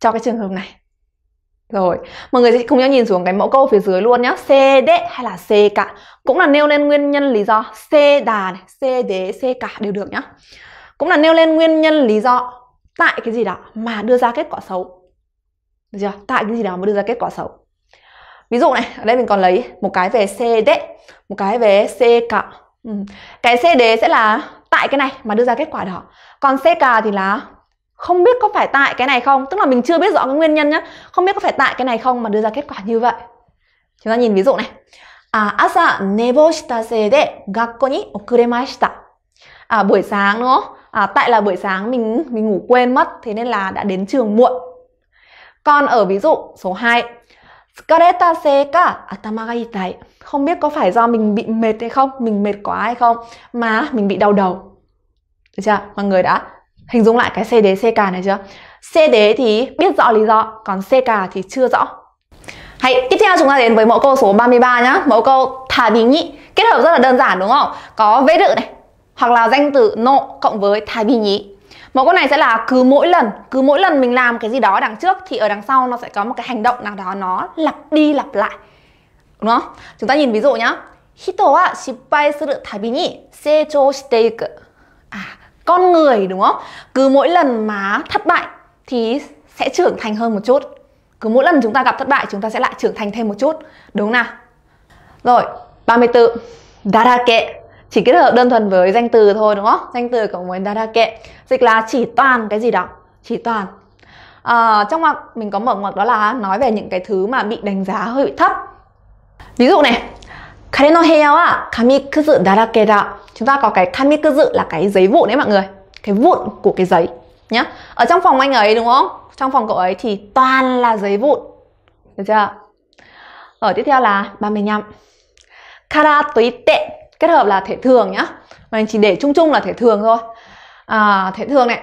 cho cái trường hợp này rồi, mọi người sẽ cùng nhau nhìn xuống cái mẫu câu phía dưới luôn nhá C, D hay là C cả Cũng là nêu lên nguyên nhân lý do C đà, này, C đế, C cả đều được nhá Cũng là nêu lên nguyên nhân lý do Tại cái gì đó mà đưa ra kết quả xấu Được chưa? Tại cái gì đó mà đưa ra kết quả xấu Ví dụ này, ở đây mình còn lấy một cái về C đế Một cái về C cả ừ. Cái C đế sẽ là tại cái này mà đưa ra kết quả đó Còn C cả thì là không biết có phải tại cái này không tức là mình chưa biết rõ cái nguyên nhân nhá không biết có phải tại cái này không mà đưa ra kết quả như vậy chúng ta nhìn ví dụ này à, asa nebo shita de gakko ni à, buổi sáng đúng không à, tại là buổi sáng mình mình ngủ quên mất thế nên là đã đến trường muộn còn ở ví dụ số 2 Skareta se ka atama ga itai Không biết có phải do mình bị mệt hay không Mình mệt quá hay không Mà mình bị đau đầu Được chưa? Mọi người đã Hình dung lại cái C đế C cà này chưa? C đế thì biết rõ lý do, còn C cà thì chưa rõ. Hãy tiếp theo chúng ta đến với mẫu câu số 33 nhá. Mẫu câu thà bình nhị kết hợp rất là đơn giản đúng không? Có vế đự này hoặc là danh từ nộ cộng với thà bình nhị. Mẫu câu này sẽ là cứ mỗi lần, cứ mỗi lần mình làm cái gì đó đằng trước thì ở đằng sau nó sẽ có một cái hành động nào đó nó lặp đi lặp lại. Đúng không? Chúng ta nhìn ví dụ nhá. 人は失敗するたびに成長していく. À, con người đúng không cứ mỗi lần mà thất bại thì sẽ trưởng thành hơn một chút cứ mỗi lần chúng ta gặp thất bại chúng ta sẽ lại trưởng thành thêm một chút đúng không nào rồi 34 darake chỉ kết hợp đơn thuần với danh từ thôi đúng không danh từ cộng với darake dịch là chỉ toàn cái gì đó chỉ toàn à, trong ngoặc mình có mở ngoặc đó là nói về những cái thứ mà bị đánh giá hơi bị thấp ví dụ này 彼の部屋は紙くずだらけだ. Chúng ta có cái kami kuzu là cái giấy vụn đấy mọi người. Cái vụn của cái giấy nhá. Ở trong phòng anh ấy đúng không? Trong phòng cậu ấy thì toàn là giấy vụn. Được chưa? Ở tiếp theo là 35. Kara tuite kết hợp là thể thường nhá. Mình chỉ để chung chung là thể thường thôi. À, thể thường này.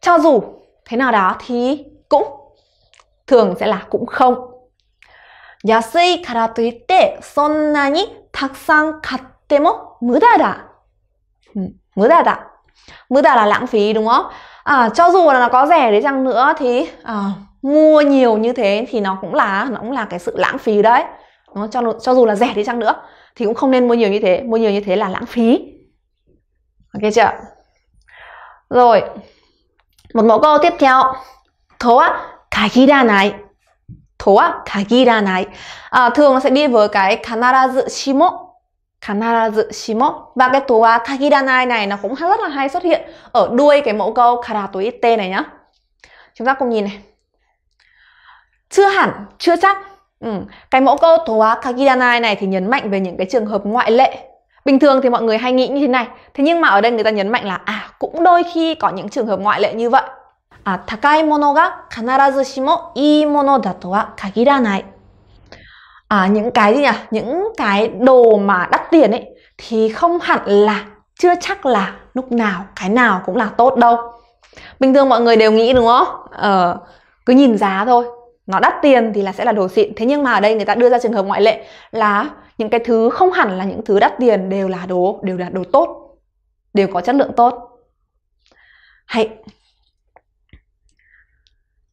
Cho dù thế nào đó thì cũng thường sẽ là cũng không 安いからといって、そんなにたくさん買っても無駄だ。無駄だ。無駄 là không? À, cho dù là nó có rẻ đấy chăng nữa thì à, mua nhiều như thế thì nó cũng là nó cũng là cái sự lãng phí đấy. Nó cho cho dù là rẻ đi chăng nữa thì cũng không nên mua nhiều như thế, mua nhiều như thế là lãng phí. Ok chưa? Rồi. Một mẫu câu tiếp theo. Thố á, cả khi đa này 도와 가기라나이. À, thường nó sẽ đi với cái kanarazu shimo. Kanarazu shimo. Và cái 도와 가기라나이 này nó cũng rất là hay xuất hiện ở đuôi cái mẫu câu kara karatoite này nhá. Chúng ta cùng nhìn này. Chưa hẳn, chưa chắc. Ừ. Cái mẫu câu doa kagiranai này thì nhấn mạnh về những cái trường hợp ngoại lệ Bình thường thì mọi người hay nghĩ như thế này Thế nhưng mà ở đây người ta nhấn mạnh là À cũng đôi khi có những trường hợp ngoại lệ như vậy あ高いものが必ずしもいいものだとは限らない。À, những cái gì nhỉ? Những cái đồ mà đắt tiền ấy thì không hẳn là chưa chắc là lúc nào cái nào cũng là tốt đâu. Bình thường mọi người đều nghĩ đúng không? Ờ, cứ nhìn giá thôi. Nó đắt tiền thì là sẽ là đồ xịn. Thế nhưng mà ở đây người ta đưa ra trường hợp ngoại lệ là những cái thứ không hẳn là những thứ đắt tiền đều là đồ đều là đồ tốt, đều có chất lượng tốt. Hãy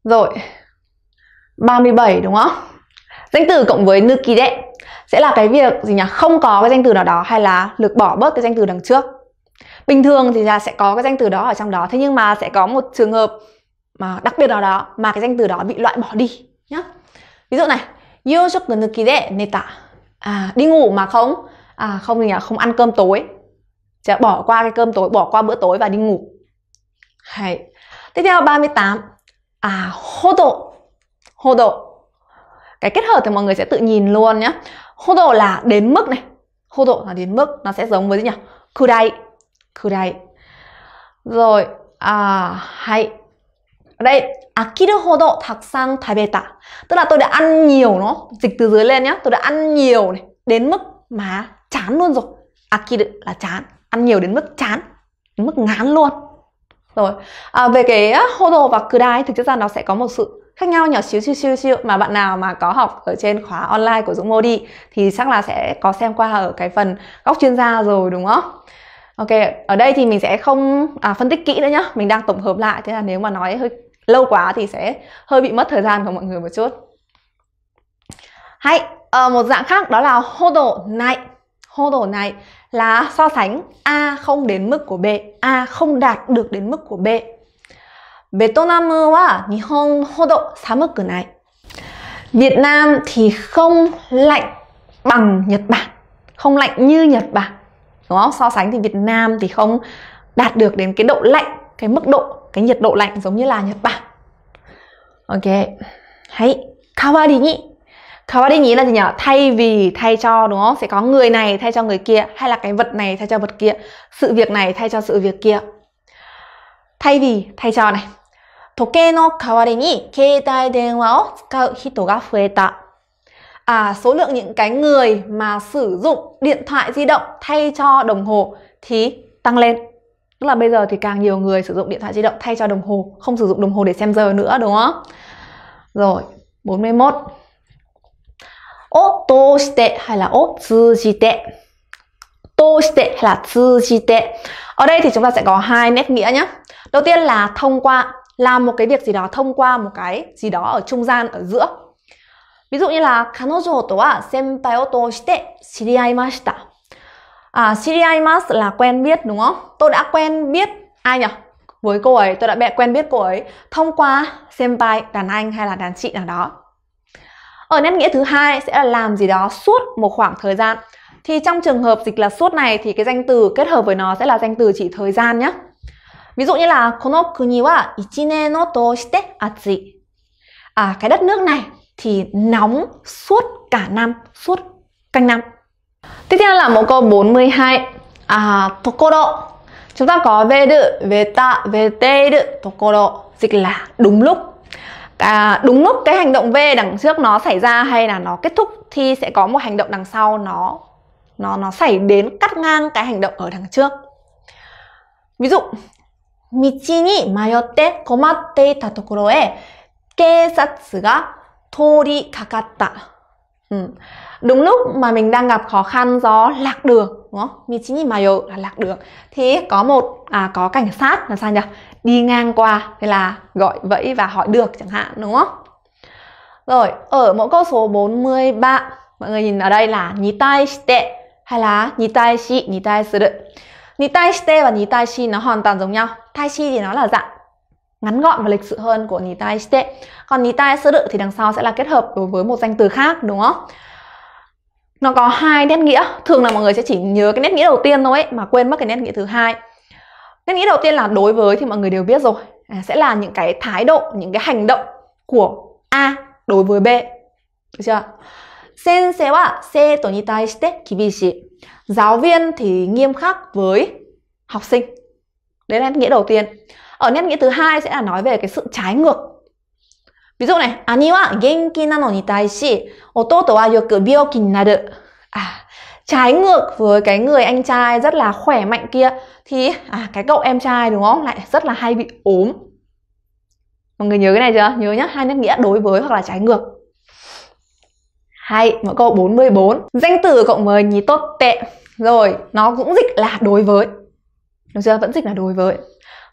rồi 37 đúng không? Danh từ cộng với kỳ đệ sẽ là cái việc gì nhỉ? Không có cái danh từ nào đó hay là lược bỏ bớt cái danh từ đằng trước. Bình thường thì là sẽ có cái danh từ đó ở trong đó thế nhưng mà sẽ có một trường hợp mà đặc biệt nào đó mà cái danh từ đó bị loại bỏ đi nhá. Ví dụ này, yoshok kỳ đệ de tả À đi ngủ mà không à không gì nhỉ? Không ăn cơm tối. Sẽ bỏ qua cái cơm tối, bỏ qua bữa tối và đi ngủ. Hay. Tiếp theo 38 à hô độ hô độ cái kết hợp thì mọi người sẽ tự nhìn luôn nhé hô độ là đến mức này hô độ là đến mức nó sẽ giống với gì nhỉ kudai kudai rồi à hay ở đây akiru sang thái tabeta tức là tôi đã ăn nhiều nó dịch từ dưới lên nhé. tôi đã ăn nhiều này đến mức mà chán luôn rồi akiru là chán ăn nhiều đến mức chán đến mức ngán luôn rồi à, về cái hodl và cry thực chất ra nó sẽ có một sự khác nhau nhỏ xíu xíu xíu xíu mà bạn nào mà có học ở trên khóa online của Dũng Mô đi thì chắc là sẽ có xem qua ở cái phần góc chuyên gia rồi đúng không? Ok, ở đây thì mình sẽ không à, phân tích kỹ nữa nhá, mình đang tổng hợp lại thế là nếu mà nói hơi lâu quá thì sẽ hơi bị mất thời gian của mọi người một chút. Hay, à, một dạng khác đó là hô đồ này. Hô đồ này là so sánh A không đến mức của B, A không đạt được đến mức của B. Việt Vietnam wa Nihon hodo samuku nai. Việt Nam thì không lạnh bằng Nhật Bản, không lạnh như Nhật Bản. Đúng không? So sánh thì Việt Nam thì không đạt được đến cái độ lạnh, cái mức độ, cái nhiệt độ lạnh giống như là Nhật Bản. Ok. Hãy, kawari ni Khó đi nhí là gì nhỉ? Thay vì, thay cho đúng không? Sẽ có người này thay cho người kia hay là cái vật này thay cho vật kia, sự việc này thay cho sự việc kia. Thay vì, thay cho này. 時計の代わりに携帯電話を使う人が増えた。À, số lượng những cái người mà sử dụng điện thoại di động thay cho đồng hồ thì tăng lên. Tức là bây giờ thì càng nhiều người sử dụng điện thoại di động thay cho đồng hồ, không sử dụng đồng hồ để xem giờ nữa đúng không? Rồi, 41. をどうして hay là ố 通じて。Tô tệ hay là tư chi Ở đây thì chúng ta sẽ có hai nét nghĩa nhé Đầu tiên là thông qua Làm một cái việc gì đó thông qua một cái gì đó ở trung gian, ở giữa Ví dụ như là Kanojo to wa senpai o toshite shiriaimashita à, là quen biết đúng không? Tôi đã quen biết ai nhỉ? Với cô ấy, tôi đã quen biết cô ấy thông qua senpai đàn anh hay là đàn chị nào đó ở nét nghĩa thứ hai sẽ là làm gì đó suốt một khoảng thời gian thì trong trường hợp dịch là suốt này thì cái danh từ kết hợp với nó sẽ là danh từ chỉ thời gian nhé ví dụ như là kono kuni wa à cái đất nước này thì nóng suốt cả năm suốt canh năm tiếp theo là một câu 42 à tokoro chúng ta có về đự về tạ về tê đự tokoro dịch là đúng lúc à, đúng lúc cái hành động V đằng trước nó xảy ra hay là nó kết thúc thì sẽ có một hành động đằng sau nó nó nó xảy đến cắt ngang cái hành động ở đằng trước. Ví dụ 道に迷って困っていたところへ警察が通りかかった。Ừ. E, đúng lúc mà mình đang gặp khó khăn do lạc đường, đúng không? Michini Mayo là lạc đường. Thì có một à có cảnh sát là sao nhỉ? đi ngang qua hay là gọi vẫy và hỏi được chẳng hạn đúng không? Rồi, ở mẫu câu số 43, mọi người nhìn ở đây là ni tai shite hay là ni tai shi, ni tai suru. Ni tai shite và ni tai shi nó hoàn toàn giống nhau. Tai shi thì nó là dạng ngắn gọn và lịch sự hơn của ni tai shite. Còn ni tai suru thì đằng sau sẽ là kết hợp đối với một danh từ khác đúng không? Nó có hai nét nghĩa, thường là mọi người sẽ chỉ nhớ cái nét nghĩa đầu tiên thôi ấy, mà quên mất cái nét nghĩa thứ hai. Nên nghĩ đầu tiên là đối với thì mọi người đều biết rồi à, Sẽ là những cái thái độ, những cái hành động của A đối với B Được chưa? Sen sẽ wa se to ni tai shite kibishi Giáo viên thì nghiêm khắc với học sinh Đấy là nét nghĩa đầu tiên Ở nét nghĩa thứ hai sẽ là nói về cái sự trái ngược Ví dụ này, anh wa genki nano ni tai shi Ototo wa yoku byoki ni naru À, trái ngược với cái người anh trai rất là khỏe mạnh kia thì à, cái cậu em trai đúng không lại rất là hay bị ốm mọi người nhớ cái này chưa nhớ nhá hai nét nghĩa đối với hoặc là trái ngược hay mẫu câu 44 danh từ cộng với nhí tốt tệ rồi nó cũng dịch là đối với đúng chưa vẫn dịch là đối với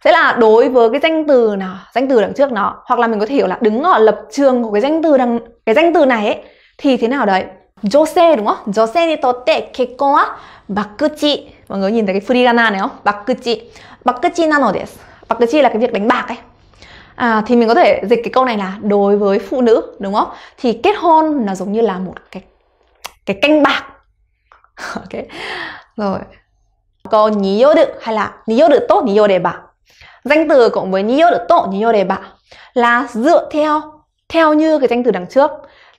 sẽ là đối với cái danh từ nào danh từ đằng trước nó hoặc là mình có thể hiểu là đứng ở lập trường của cái danh từ đằng cái danh từ này ấy, thì thế nào đấy 女性 đúng không? Nữ 性にとって結婚はバックチ Mọi người nhìn thấy cái free gana này không? Bạc cư chi Bạc cư chi na nổ Bạc cư chi là cái việc đánh bạc ấy à, Thì mình có thể dịch cái câu này là Đối với phụ nữ đúng không? Thì kết hôn là giống như là một cái cái canh bạc Ok Rồi Câu nhí yêu được hay là nhí yêu được tốt nhí yêu đề bạc Danh từ cộng với nhí yêu được tốt nhí yêu đề bạc Là dựa theo Theo như cái danh từ đằng trước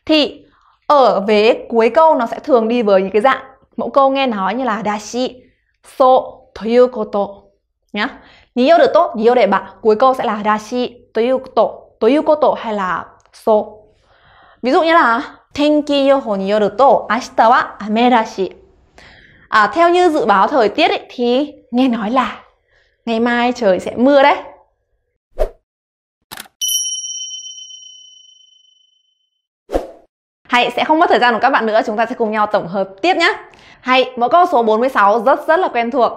Thì ở vế cuối câu nó sẽ thường đi với những cái dạng mẫu câu nghe nói như là dashi, so, toyukoto nhá. yêu được tốt, nhiều để bạn cuối câu sẽ là dashi, toyukoto, toyukoto hay là so. Ví dụ như là tenki yoho ni yoru to ashita wa ame dashi. À, theo như dự báo thời tiết ấy, thì nghe nói là ngày mai trời sẽ mưa đấy Hãy sẽ không mất thời gian của các bạn nữa, chúng ta sẽ cùng nhau tổng hợp tiếp nhé. Hãy mẫu câu số 46 rất rất là quen thuộc.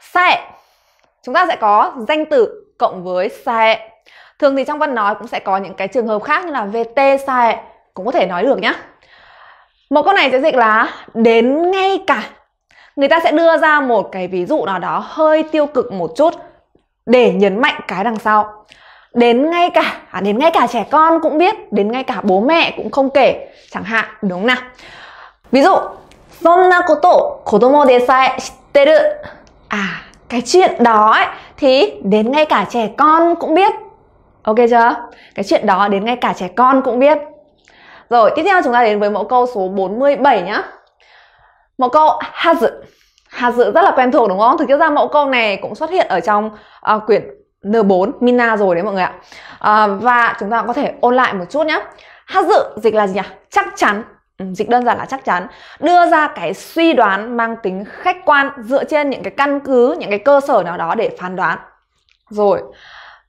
Sẽ. Chúng ta sẽ có danh từ cộng với sẽ. Thường thì trong văn nói cũng sẽ có những cái trường hợp khác như là VT sẽ cũng có thể nói được nhé. Một câu này sẽ dịch là đến ngay cả. Người ta sẽ đưa ra một cái ví dụ nào đó hơi tiêu cực một chút để nhấn mạnh cái đằng sau đến ngay cả à, đến ngay cả trẻ con cũng biết đến ngay cả bố mẹ cũng không kể chẳng hạn đúng không nào ví dụ そんなこと子供でさえ知ってる e à cái chuyện đó ấy, thì đến ngay cả trẻ con cũng biết ok chưa cái chuyện đó đến ngay cả trẻ con cũng biết rồi tiếp theo chúng ta đến với mẫu câu số 47 nhá mẫu câu has has rất là quen thuộc đúng không thực chất ra mẫu câu này cũng xuất hiện ở trong uh, quyển N4 Mina rồi đấy mọi người ạ à, Và chúng ta có thể ôn lại một chút nhé Hát dự dịch là gì nhỉ? Chắc chắn ừ, Dịch đơn giản là chắc chắn Đưa ra cái suy đoán mang tính khách quan Dựa trên những cái căn cứ, những cái cơ sở nào đó để phán đoán Rồi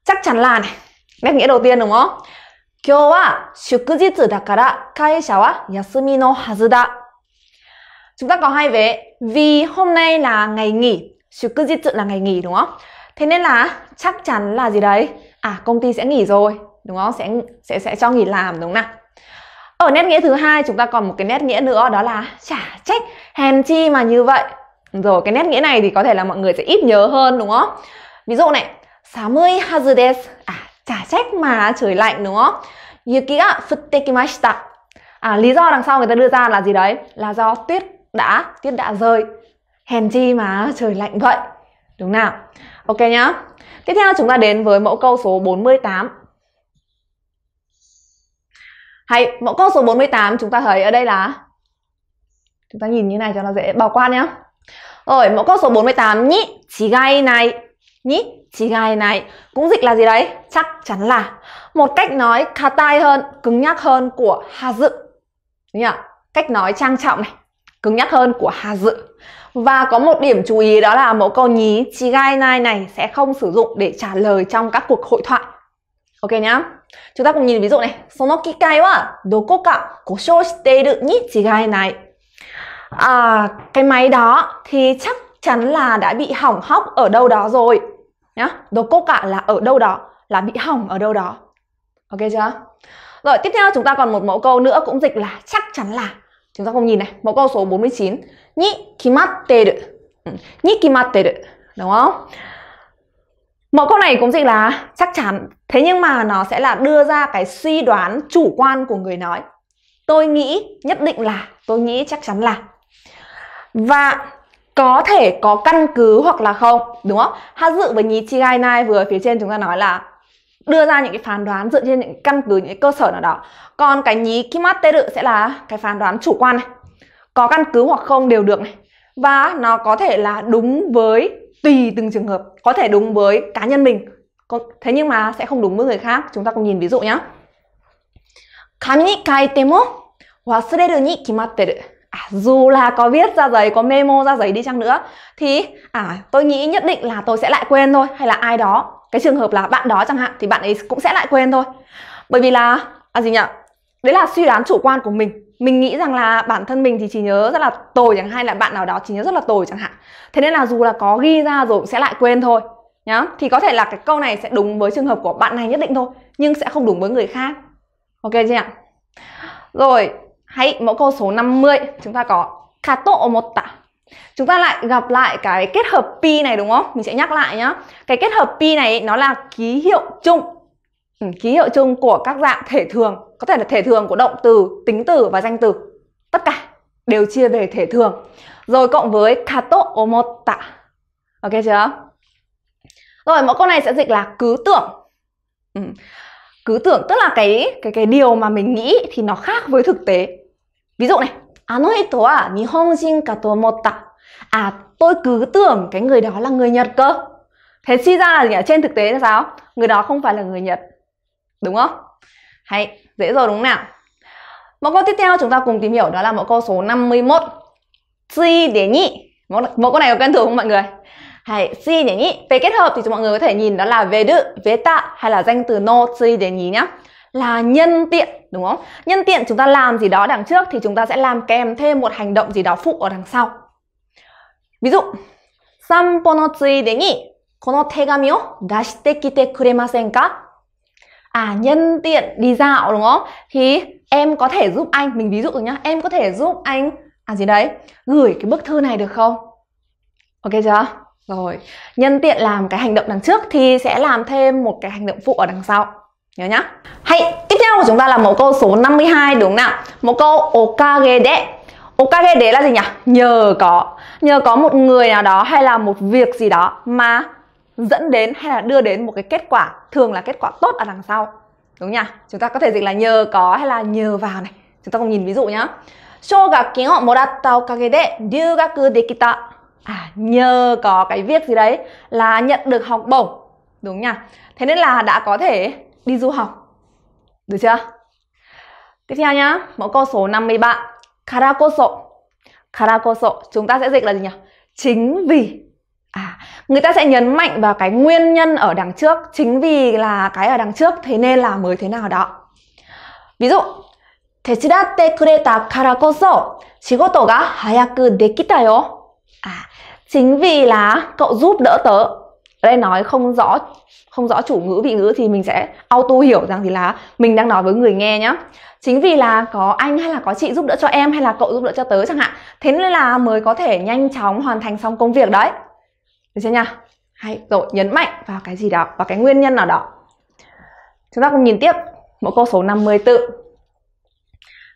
Chắc chắn là này Nét nghĩa đầu tiên đúng không? 今日は祝日だから会社は休みのはずだ。Chúng ta có hai vế. Vì hôm nay là ngày nghỉ. 祝日 là ngày nghỉ đúng không? thế nên là chắc chắn là gì đấy à công ty sẽ nghỉ rồi đúng không sẽ sẽ sẽ cho nghỉ làm đúng không nào ở nét nghĩa thứ hai chúng ta còn một cái nét nghĩa nữa đó là chả trách hèn chi mà như vậy rồi cái nét nghĩa này thì có thể là mọi người sẽ ít nhớ hơn đúng không ví dụ này 寒いはずです。à, chả trách mà trời lạnh đúng không? Yuki ga futte kimashita. À, lý do đằng sau người ta đưa ra là gì đấy? Là do tuyết đã, tuyết đã rơi. Hèn chi mà trời lạnh vậy. Đúng nào? Ok nhá. Tiếp theo chúng ta đến với mẫu câu số 48. Hay, mẫu câu số 48 chúng ta thấy ở đây là Chúng ta nhìn như này cho nó dễ bỏ qua nhá. Rồi, mẫu câu số 48 nhí chỉ gai này. Nhí chỉ gai này cũng dịch là gì đấy? Chắc chắn là một cách nói tai hơn, cứng nhắc hơn của Hà dự. Đúng nhỉ? Cách nói trang trọng này, cứng nhắc hơn của Hà dự. Và có một điểm chú ý đó là mẫu câu nhí chigai nai này sẽ không sử dụng để trả lời trong các cuộc hội thoại. Ok nhá. Chúng ta cùng nhìn ví dụ này. Sono kikai wa doko ka koshou shiteiru ni chigai nai. À, cái máy đó thì chắc chắn là đã bị hỏng hóc ở đâu đó rồi. Nhá. Doko ka là ở đâu đó, là bị hỏng ở đâu đó. Ok chưa? Rồi tiếp theo chúng ta còn một mẫu câu nữa cũng dịch là chắc chắn là Chúng ta không nhìn này, mẫu câu số 49. Ni kimatteru. Ni kimatteru, đúng không? Mẫu câu này cũng dịch là chắc chắn, thế nhưng mà nó sẽ là đưa ra cái suy đoán chủ quan của người nói. Tôi nghĩ nhất định là, tôi nghĩ chắc chắn là. Và có thể có căn cứ hoặc là không, đúng không? Hạ dự với nhí chigai nai vừa phía trên chúng ta nói là đưa ra những cái phán đoán dựa trên những căn cứ những cái cơ sở nào đó còn cái nhí kimateru sẽ là cái phán đoán chủ quan này có căn cứ hoặc không đều được này và nó có thể là đúng với tùy từng trường hợp có thể đúng với cá nhân mình thế nhưng mà sẽ không đúng với người khác chúng ta cùng nhìn ví dụ nhé Kami kaite mo wasureru ni kimatteru à, dù là có viết ra giấy có memo ra giấy đi chăng nữa thì à tôi nghĩ nhất định là tôi sẽ lại quên thôi hay là ai đó cái trường hợp là bạn đó chẳng hạn thì bạn ấy cũng sẽ lại quên thôi bởi vì là à gì nhỉ đấy là suy đoán chủ quan của mình mình nghĩ rằng là bản thân mình thì chỉ nhớ rất là tồi chẳng hay là bạn nào đó chỉ nhớ rất là tồi chẳng hạn thế nên là dù là có ghi ra rồi cũng sẽ lại quên thôi nhá thì có thể là cái câu này sẽ đúng với trường hợp của bạn này nhất định thôi nhưng sẽ không đúng với người khác ok chưa ạ rồi hãy mẫu câu số 50 chúng ta có kato omotta Chúng ta lại gặp lại cái kết hợp pi này đúng không? Mình sẽ nhắc lại nhá. Cái kết hợp pi này nó là ký hiệu chung. Ừ, ký hiệu chung của các dạng thể thường, có thể là thể thường của động từ, tính từ và danh từ. Tất cả đều chia về thể thường. Rồi cộng với kato omota. Ok chưa? Rồi mỗi câu này sẽ dịch là cứ tưởng. Ừ. Cứ tưởng tức là cái cái cái điều mà mình nghĩ thì nó khác với thực tế. Ví dụ này, あの人は日本人かと思った。À, à, à, tôi cứ tưởng cái người đó là người Nhật cơ. Thế suy ra là gì? trên thực tế là sao? Người đó không phải là người Nhật. Đúng không? Hay, dễ rồi đúng nào? Mẫu câu tiếp theo chúng ta cùng tìm hiểu đó là mẫu câu số 51. Suy để nhị. Mẫu, mẫu câu này có quen thuộc không mọi người? Hay, suy để nhị. Về kết hợp thì mọi người có thể nhìn đó là về đự, về tạ hay là danh từ no suy để nhị nhá là nhân tiện đúng không? Nhân tiện chúng ta làm gì đó đằng trước thì chúng ta sẽ làm kèm thêm một hành động gì đó phụ ở đằng sau. Ví dụ, sampo À nhân tiện đi dạo đúng không? Thì em có thể giúp anh, mình ví dụ rồi nhá, em có thể giúp anh à gì đấy, gửi cái bức thư này được không? Ok chưa? Rồi, nhân tiện làm cái hành động đằng trước thì sẽ làm thêm một cái hành động phụ ở đằng sau. Nhớ nhá Hay, tiếp theo của chúng ta là mẫu câu số 52 đúng nào Mẫu câu okage de Okage de là gì nhỉ? Nhờ có Nhờ có một người nào đó hay là một việc gì đó mà dẫn đến hay là đưa đến một cái kết quả Thường là kết quả tốt ở đằng sau Đúng nhỉ? Chúng ta có thể dịch là nhờ có hay là nhờ vào này Chúng ta cùng nhìn ví dụ nhá Shōgakin o moratta okage de ryugaku dekita À, nhờ có cái việc gì đấy là nhận được học bổng Đúng nhỉ? Thế nên là đã có thể đi du học được chưa tiếp theo nhá mẫu câu số 53 karakoso karakoso chúng ta sẽ dịch là gì nhỉ chính vì à người ta sẽ nhấn mạnh vào cái nguyên nhân ở đằng trước chính vì là cái ở đằng trước thế nên là mới thế nào đó ví dụ 手伝ってくれたからこそ仕事が早くできたよ à chính vì là cậu giúp đỡ tớ ở đây nói không rõ không rõ chủ ngữ vị ngữ thì mình sẽ auto hiểu rằng thì là mình đang nói với người nghe nhá chính vì là có anh hay là có chị giúp đỡ cho em hay là cậu giúp đỡ cho tớ chẳng hạn thế nên là mới có thể nhanh chóng hoàn thành xong công việc đấy được chưa nha hay rồi nhấn mạnh vào cái gì đó vào cái nguyên nhân nào đó chúng ta cùng nhìn tiếp mẫu câu số 54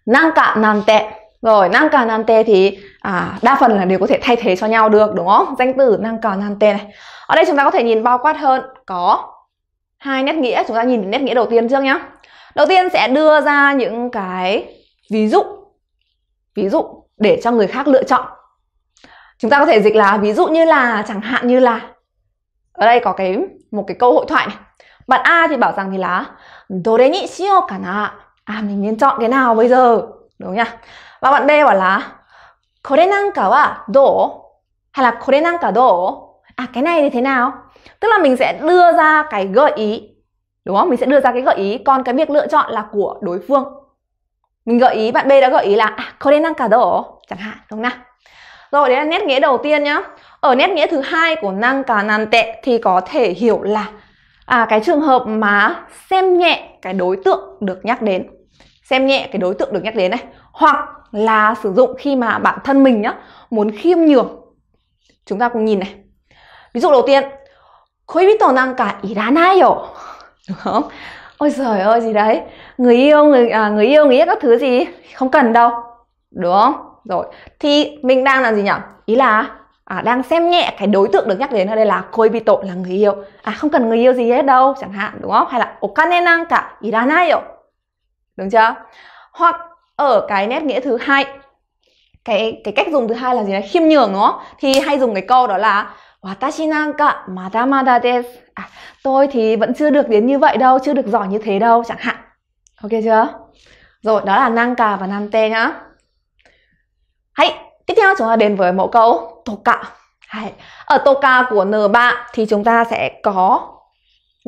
năng cả nàn tệ rồi năng cả nàn tệ thì à, đa phần là đều có thể thay thế cho nhau được đúng không danh từ năng còn nan tên này ở đây chúng ta có thể nhìn bao quát hơn có hai nét nghĩa chúng ta nhìn nét nghĩa đầu tiên trước nhá đầu tiên sẽ đưa ra những cái ví dụ ví dụ để cho người khác lựa chọn chúng ta có thể dịch là ví dụ như là chẳng hạn như là ở đây có cái một cái câu hội thoại này bạn A thì bảo rằng thì là đấy ni shio cả à mình nên chọn cái nào bây giờ đúng nhá và bạn B bảo là これなんかはどう hay là có cả à cái này thì thế nào tức là mình sẽ đưa ra cái gợi ý đúng không mình sẽ đưa ra cái gợi ý còn cái việc lựa chọn là của đối phương mình gợi ý bạn B đã gợi ý là à, có nên ăn cả đổ chẳng hạn đúng không nào rồi đấy là nét nghĩa đầu tiên nhá ở nét nghĩa thứ hai của năng cả nan tệ thì có thể hiểu là à, cái trường hợp mà xem nhẹ cái đối tượng được nhắc đến xem nhẹ cái đối tượng được nhắc đến này hoặc là sử dụng khi mà bản thân mình nhá muốn khiêm nhường chúng ta cùng nhìn này ví dụ đầu tiên koibito nang cả iranayo đúng không ôi giời ơi gì đấy người yêu người à, người yêu người yêu các thứ gì không cần đâu đúng không rồi thì mình đang làm gì nhỉ ý là à, đang xem nhẹ cái đối tượng được nhắc đến ở đây là koibito là người yêu à không cần người yêu gì hết đâu chẳng hạn đúng không hay là okane nang cả iranayo Đúng chưa? Hoặc ở cái nét nghĩa thứ hai cái cái cách dùng thứ hai là gì là khiêm nhường đúng không? Thì hay dùng cái câu đó là Watashi nanka mada mada desu. À, tôi thì vẫn chưa được đến như vậy đâu, chưa được giỏi như thế đâu chẳng hạn. Ok chưa? Rồi, đó là nanka và nante nhá. Hãy tiếp theo chúng ta đến với mẫu câu toka. Hay. Ở toka của N3 thì chúng ta sẽ có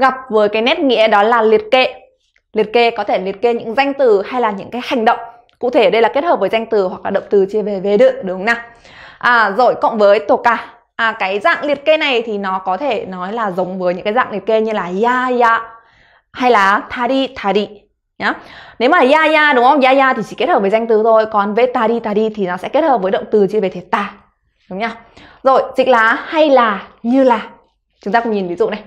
gặp với cái nét nghĩa đó là liệt kệ liệt kê có thể liệt kê những danh từ hay là những cái hành động cụ thể đây là kết hợp với danh từ hoặc là động từ chia về về được đúng không nào à rồi cộng với tổ cả à cái dạng liệt kê này thì nó có thể nói là giống với những cái dạng liệt kê như là ya ya hay là tari tari nhá yeah. nếu mà ya ya đúng không ya ya thì chỉ kết hợp với danh từ thôi còn với tari tari thì nó sẽ kết hợp với động từ chia về thể ta đúng nhá rồi dịch là hay là như là chúng ta cùng nhìn ví dụ này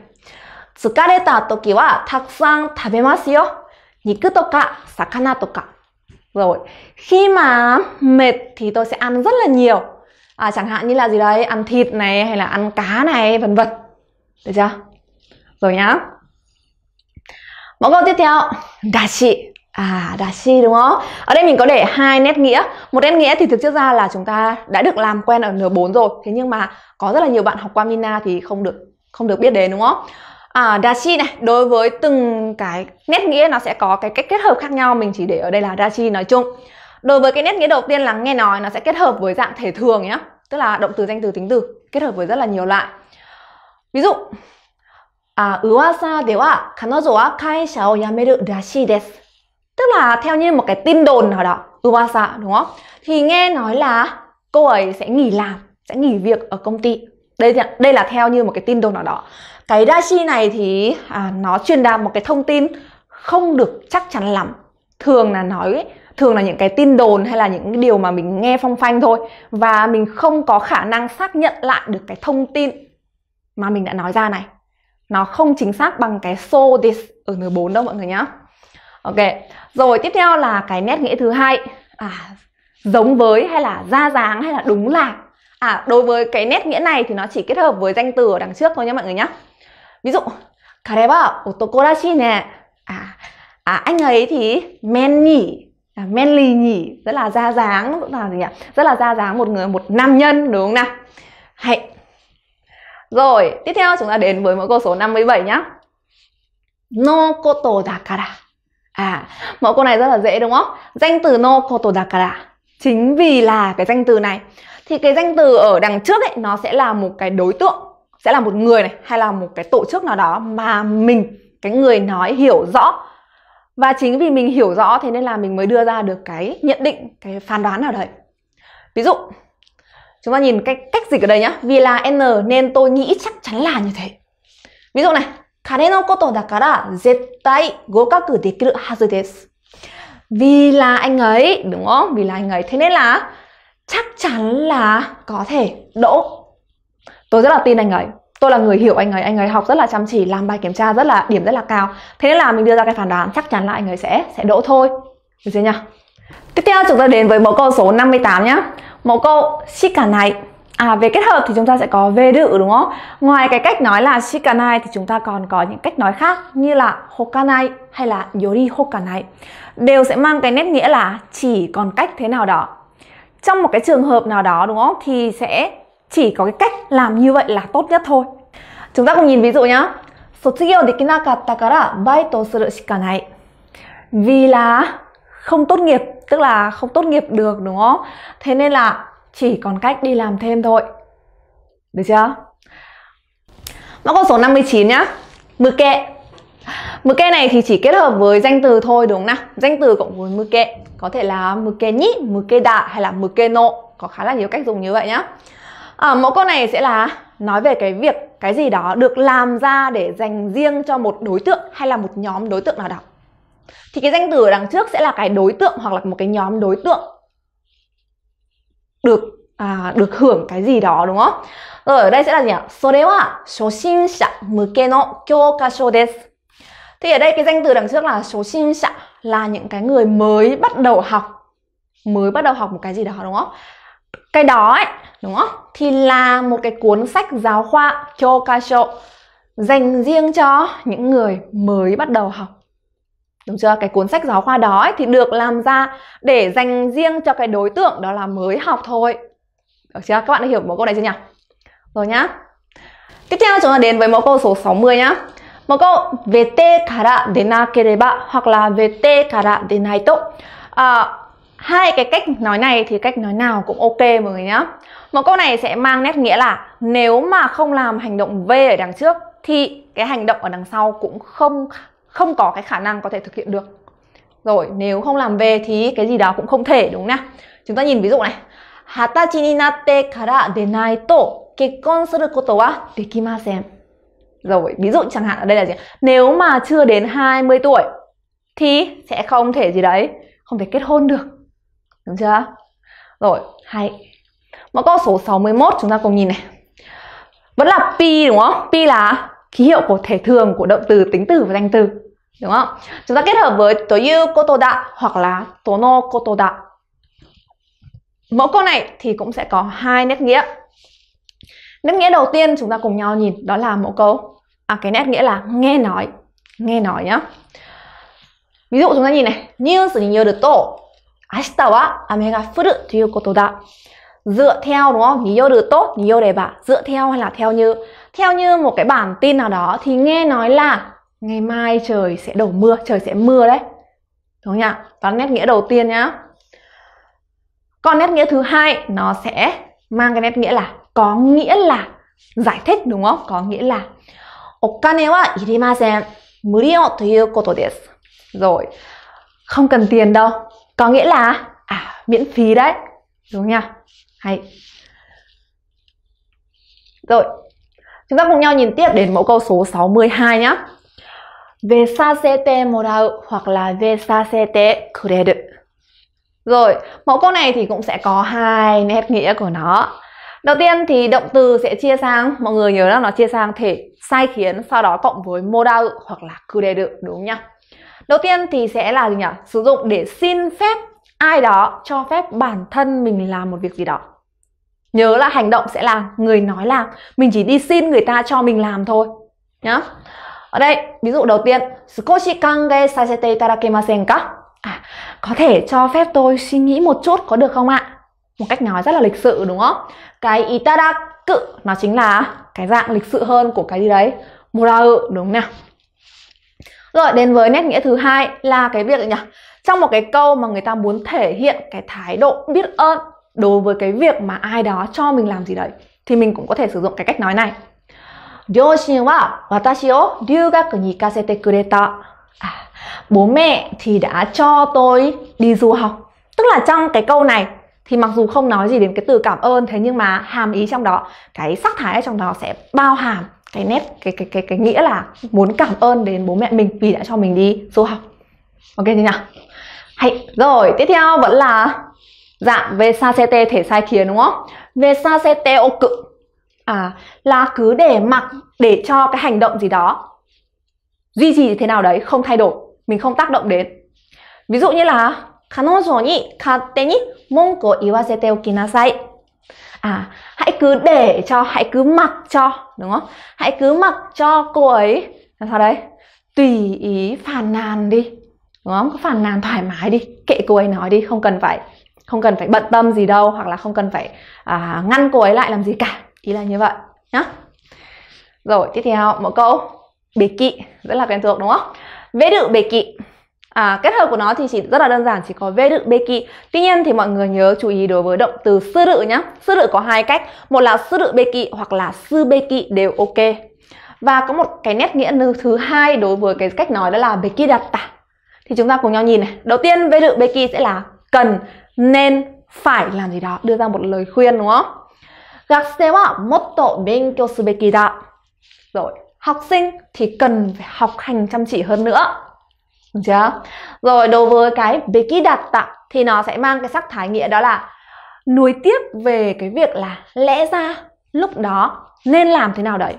疲れた時はたくさん食べますよ。肉とか魚とか. Rồi, khi mà mệt thì tôi sẽ ăn rất là nhiều. À, chẳng hạn như là gì đấy, ăn thịt này hay là ăn cá này vân vân. Được chưa? Rồi nhá. Mẫu câu tiếp theo, dashi. À, dashi đúng không? Ở đây mình có để hai nét nghĩa. Một nét nghĩa thì thực chất ra là chúng ta đã được làm quen ở N4 rồi. Thế nhưng mà có rất là nhiều bạn học qua Mina thì không được không được biết đến đúng không? à, dashi này đối với từng cái nét nghĩa nó sẽ có cái cách kết hợp khác nhau mình chỉ để ở đây là dashi nói chung đối với cái nét nghĩa đầu tiên là nghe nói nó sẽ kết hợp với dạng thể thường nhé tức là động từ danh từ tính từ kết hợp với rất là nhiều loại ví dụ à, uwasa de wa kanojo wa kaisha o yameru rashi desu tức là theo như một cái tin đồn nào đó uwasa đúng không thì nghe nói là cô ấy sẽ nghỉ làm sẽ nghỉ việc ở công ty đây đây là theo như một cái tin đồn nào đó cái dashi này thì à, nó truyền đạt một cái thông tin không được chắc chắn lắm thường là nói ấy, thường là những cái tin đồn hay là những điều mà mình nghe phong phanh thôi và mình không có khả năng xác nhận lại được cái thông tin mà mình đã nói ra này nó không chính xác bằng cái so this ở N4 đâu mọi người nhá ok rồi tiếp theo là cái nét nghĩa thứ hai à, giống với hay là ra dáng hay là đúng là À đối với cái nét nghĩa này thì nó chỉ kết hợp với danh từ ở đằng trước thôi nhé mọi người nhé Ví dụ Kareba otokorashi nè à, à anh ấy thì men nhỉ à, men lì nhỉ rất là da dáng rất là gì nhỉ rất là da dáng một người một nam nhân đúng không nào hãy rồi tiếp theo chúng ta đến với mẫu câu số 57 nhá no koto dakara à mẫu câu này rất là dễ đúng không danh từ no koto dakara chính vì là cái danh từ này thì cái danh từ ở đằng trước ấy nó sẽ là một cái đối tượng sẽ là một người này hay là một cái tổ chức nào đó mà mình cái người nói hiểu rõ và chính vì mình hiểu rõ thế nên là mình mới đưa ra được cái nhận định cái phán đoán nào đấy ví dụ chúng ta nhìn cách cách dịch ở đây nhá vì là n nên tôi nghĩ chắc chắn là như thế ví dụ này 彼のことだから絶対合格できるはずです vì là anh ấy đúng không vì là anh ấy thế nên là chắc chắn là có thể đỗ tôi rất là tin anh ấy tôi là người hiểu anh ấy anh ấy học rất là chăm chỉ làm bài kiểm tra rất là điểm rất là cao thế nên là mình đưa ra cái phản đoán chắc chắn là anh ấy sẽ sẽ đỗ thôi được chưa nhá? tiếp theo chúng ta đến với mẫu câu số 58 nhá mẫu câu shikanai À về kết hợp thì chúng ta sẽ có về đự đúng không? Ngoài cái cách nói là shikanai thì chúng ta còn có những cách nói khác như là hokanai hay là yori hokanai đều sẽ mang cái nét nghĩa là chỉ còn cách thế nào đó trong một cái trường hợp nào đó đúng không thì sẽ chỉ có cái cách làm như vậy là tốt nhất thôi chúng ta cùng nhìn ví dụ nhá 卒業できなかったからバイトをするしかない vì là không tốt nghiệp tức là không tốt nghiệp được đúng không thế nên là chỉ còn cách đi làm thêm thôi được chưa mã con số 59 nhá mực 向け mực kê này thì chỉ kết hợp với danh từ thôi đúng không nào danh từ cộng với mực kê có thể là mực kê nhí mực kê đạ hay là mực kê nộ có khá là nhiều cách dùng như vậy nhá à, mẫu câu này sẽ là nói về cái việc cái gì đó được làm ra để dành riêng cho một đối tượng hay là một nhóm đối tượng nào đó thì cái danh từ ở đằng trước sẽ là cái đối tượng hoặc là một cái nhóm đối tượng được à, được hưởng cái gì đó đúng không? Rồi ở đây sẽ là gì ạ? Sore wa shoshinsha muke no kyoukasho desu thì ở đây cái danh từ đằng trước là số sinh xạ là những cái người mới bắt đầu học mới bắt đầu học một cái gì đó đúng không cái đó ấy đúng không thì là một cái cuốn sách giáo khoa kyokasho dành riêng cho những người mới bắt đầu học đúng chưa cái cuốn sách giáo khoa đó ấy, thì được làm ra để dành riêng cho cái đối tượng đó là mới học thôi được chưa các bạn đã hiểu một câu này chưa nhỉ rồi nhá tiếp theo chúng ta đến với mẫu câu số 60 nhá về 뭐가 외때 가라 내나게레바 hoặc là về 외때 가라 내나이 tốt à, hai cái cách nói này thì cách nói nào cũng ok mọi người nhá một câu này sẽ mang nét nghĩa là nếu mà không làm hành động v ở đằng trước thì cái hành động ở đằng sau cũng không không có cái khả năng có thể thực hiện được rồi nếu không làm về thì cái gì đó cũng không thể đúng không chúng ta nhìn ví dụ này hatachi ni natte kara denai to kekkon suru koto wa dekimasen rồi ví dụ chẳng hạn ở đây là gì nếu mà chưa đến 20 tuổi thì sẽ không thể gì đấy không thể kết hôn được đúng chưa rồi hay mẫu câu số 61 chúng ta cùng nhìn này vẫn là pi đúng không pi là ký hiệu của thể thường của động từ tính từ và danh từ đúng không chúng ta kết hợp với toyu kotoda hoặc là tono kotoda mẫu câu này thì cũng sẽ có hai nét nghĩa nét nghĩa đầu tiên chúng ta cùng nhau nhìn đó là mẫu câu à cái nét nghĩa là nghe nói nghe nói nhá ví dụ chúng ta nhìn này được ニュースによると明日は雨が降るということだ dựa theo đúng không? Nhiều được tốt, nhiều đề bà dựa theo hay là theo như theo như một cái bản tin nào đó thì nghe nói là ngày mai trời sẽ đổ mưa, trời sẽ mưa đấy. Đúng không nhỉ? Đó nét nghĩa đầu tiên nhá. Còn nét nghĩa thứ hai nó sẽ mang cái nét nghĩa là có nghĩa là giải thích đúng không? Có nghĩa là お金はいりません。無料ということです。Rồi, không cần tiền đâu. Có nghĩa là à, miễn phí đấy. Đúng nha. Hay. Rồi, chúng ta cùng nhau nhìn tiếp đến mẫu câu số 62 nhé. Về sa se te morau hoặc là về sa se te Rồi, mẫu câu này thì cũng sẽ có hai nét nghĩa của nó. Đầu tiên thì động từ sẽ chia sang, mọi người nhớ là nó chia sang thể sai khiến sau đó cộng với modal hoặc là được đúng không nhá. Đầu tiên thì sẽ là gì nhỉ? Sử dụng để xin phép ai đó cho phép bản thân mình làm một việc gì đó. Nhớ là hành động sẽ là người nói làm, mình chỉ đi xin người ta cho mình làm thôi nhá. Ở đây, ví dụ đầu tiên, sukoshi kange sasete itadakimasen ka? À, có thể cho phép tôi suy nghĩ một chút có được không ạ? một cách nói rất là lịch sự đúng không cái itadaku nó chính là cái dạng lịch sự hơn của cái gì đấy morau đúng không nào rồi đến với nét nghĩa thứ hai là cái việc nhỉ trong một cái câu mà người ta muốn thể hiện cái thái độ biết ơn đối với cái việc mà ai đó cho mình làm gì đấy thì mình cũng có thể sử dụng cái cách nói này à, bố mẹ thì đã cho tôi đi du học. Tức là trong cái câu này thì mặc dù không nói gì đến cái từ cảm ơn thế nhưng mà hàm ý trong đó cái sắc thái ở trong đó sẽ bao hàm cái nét cái cái cái cái nghĩa là muốn cảm ơn đến bố mẹ mình vì đã cho mình đi du học ok chưa nhỉ hay rồi tiếp theo vẫn là dạng về xa ct thể sai khiến đúng không về xa ct ô cự à là cứ để mặc để cho cái hành động gì đó duy trì thế nào đấy không thay đổi mình không tác động đến ví dụ như là 彼女に勝手に mông Monko iwasete okinasai. À, hãy cứ để cho, hãy cứ mặc cho, đúng không? Hãy cứ mặc cho cô ấy. Làm sao đấy? Tùy ý phàn nàn đi. Đúng không? Cứ phàn nàn thoải mái đi, kệ cô ấy nói đi, không cần phải không cần phải bận tâm gì đâu hoặc là không cần phải à, ngăn cô ấy lại làm gì cả. Ý là như vậy nhá. Rồi, tiếp theo một câu. kỵ rất là quen thuộc đúng không? Veru kỵ à, kết hợp của nó thì chỉ rất là đơn giản chỉ có vê đự bê kỵ tuy nhiên thì mọi người nhớ chú ý đối với động từ sư đự nhé sư đự có hai cách một là sư đự bê kỵ hoặc là sư bê kỵ đều ok và có một cái nét nghĩa thứ hai đối với cái cách nói đó là bê kỵ đặt tả thì chúng ta cùng nhau nhìn này đầu tiên vê đự bê kỵ sẽ là cần nên phải làm gì đó đưa ra một lời khuyên đúng không Gạc sẽ wa motto benkyo subeki da. Rồi, học sinh thì cần phải học hành chăm chỉ hơn nữa. Đúng chưa? Rồi đối với cái beki đạt tặng thì nó sẽ mang cái sắc thái nghĩa đó là nuối tiếc về cái việc là lẽ ra lúc đó nên làm thế nào đấy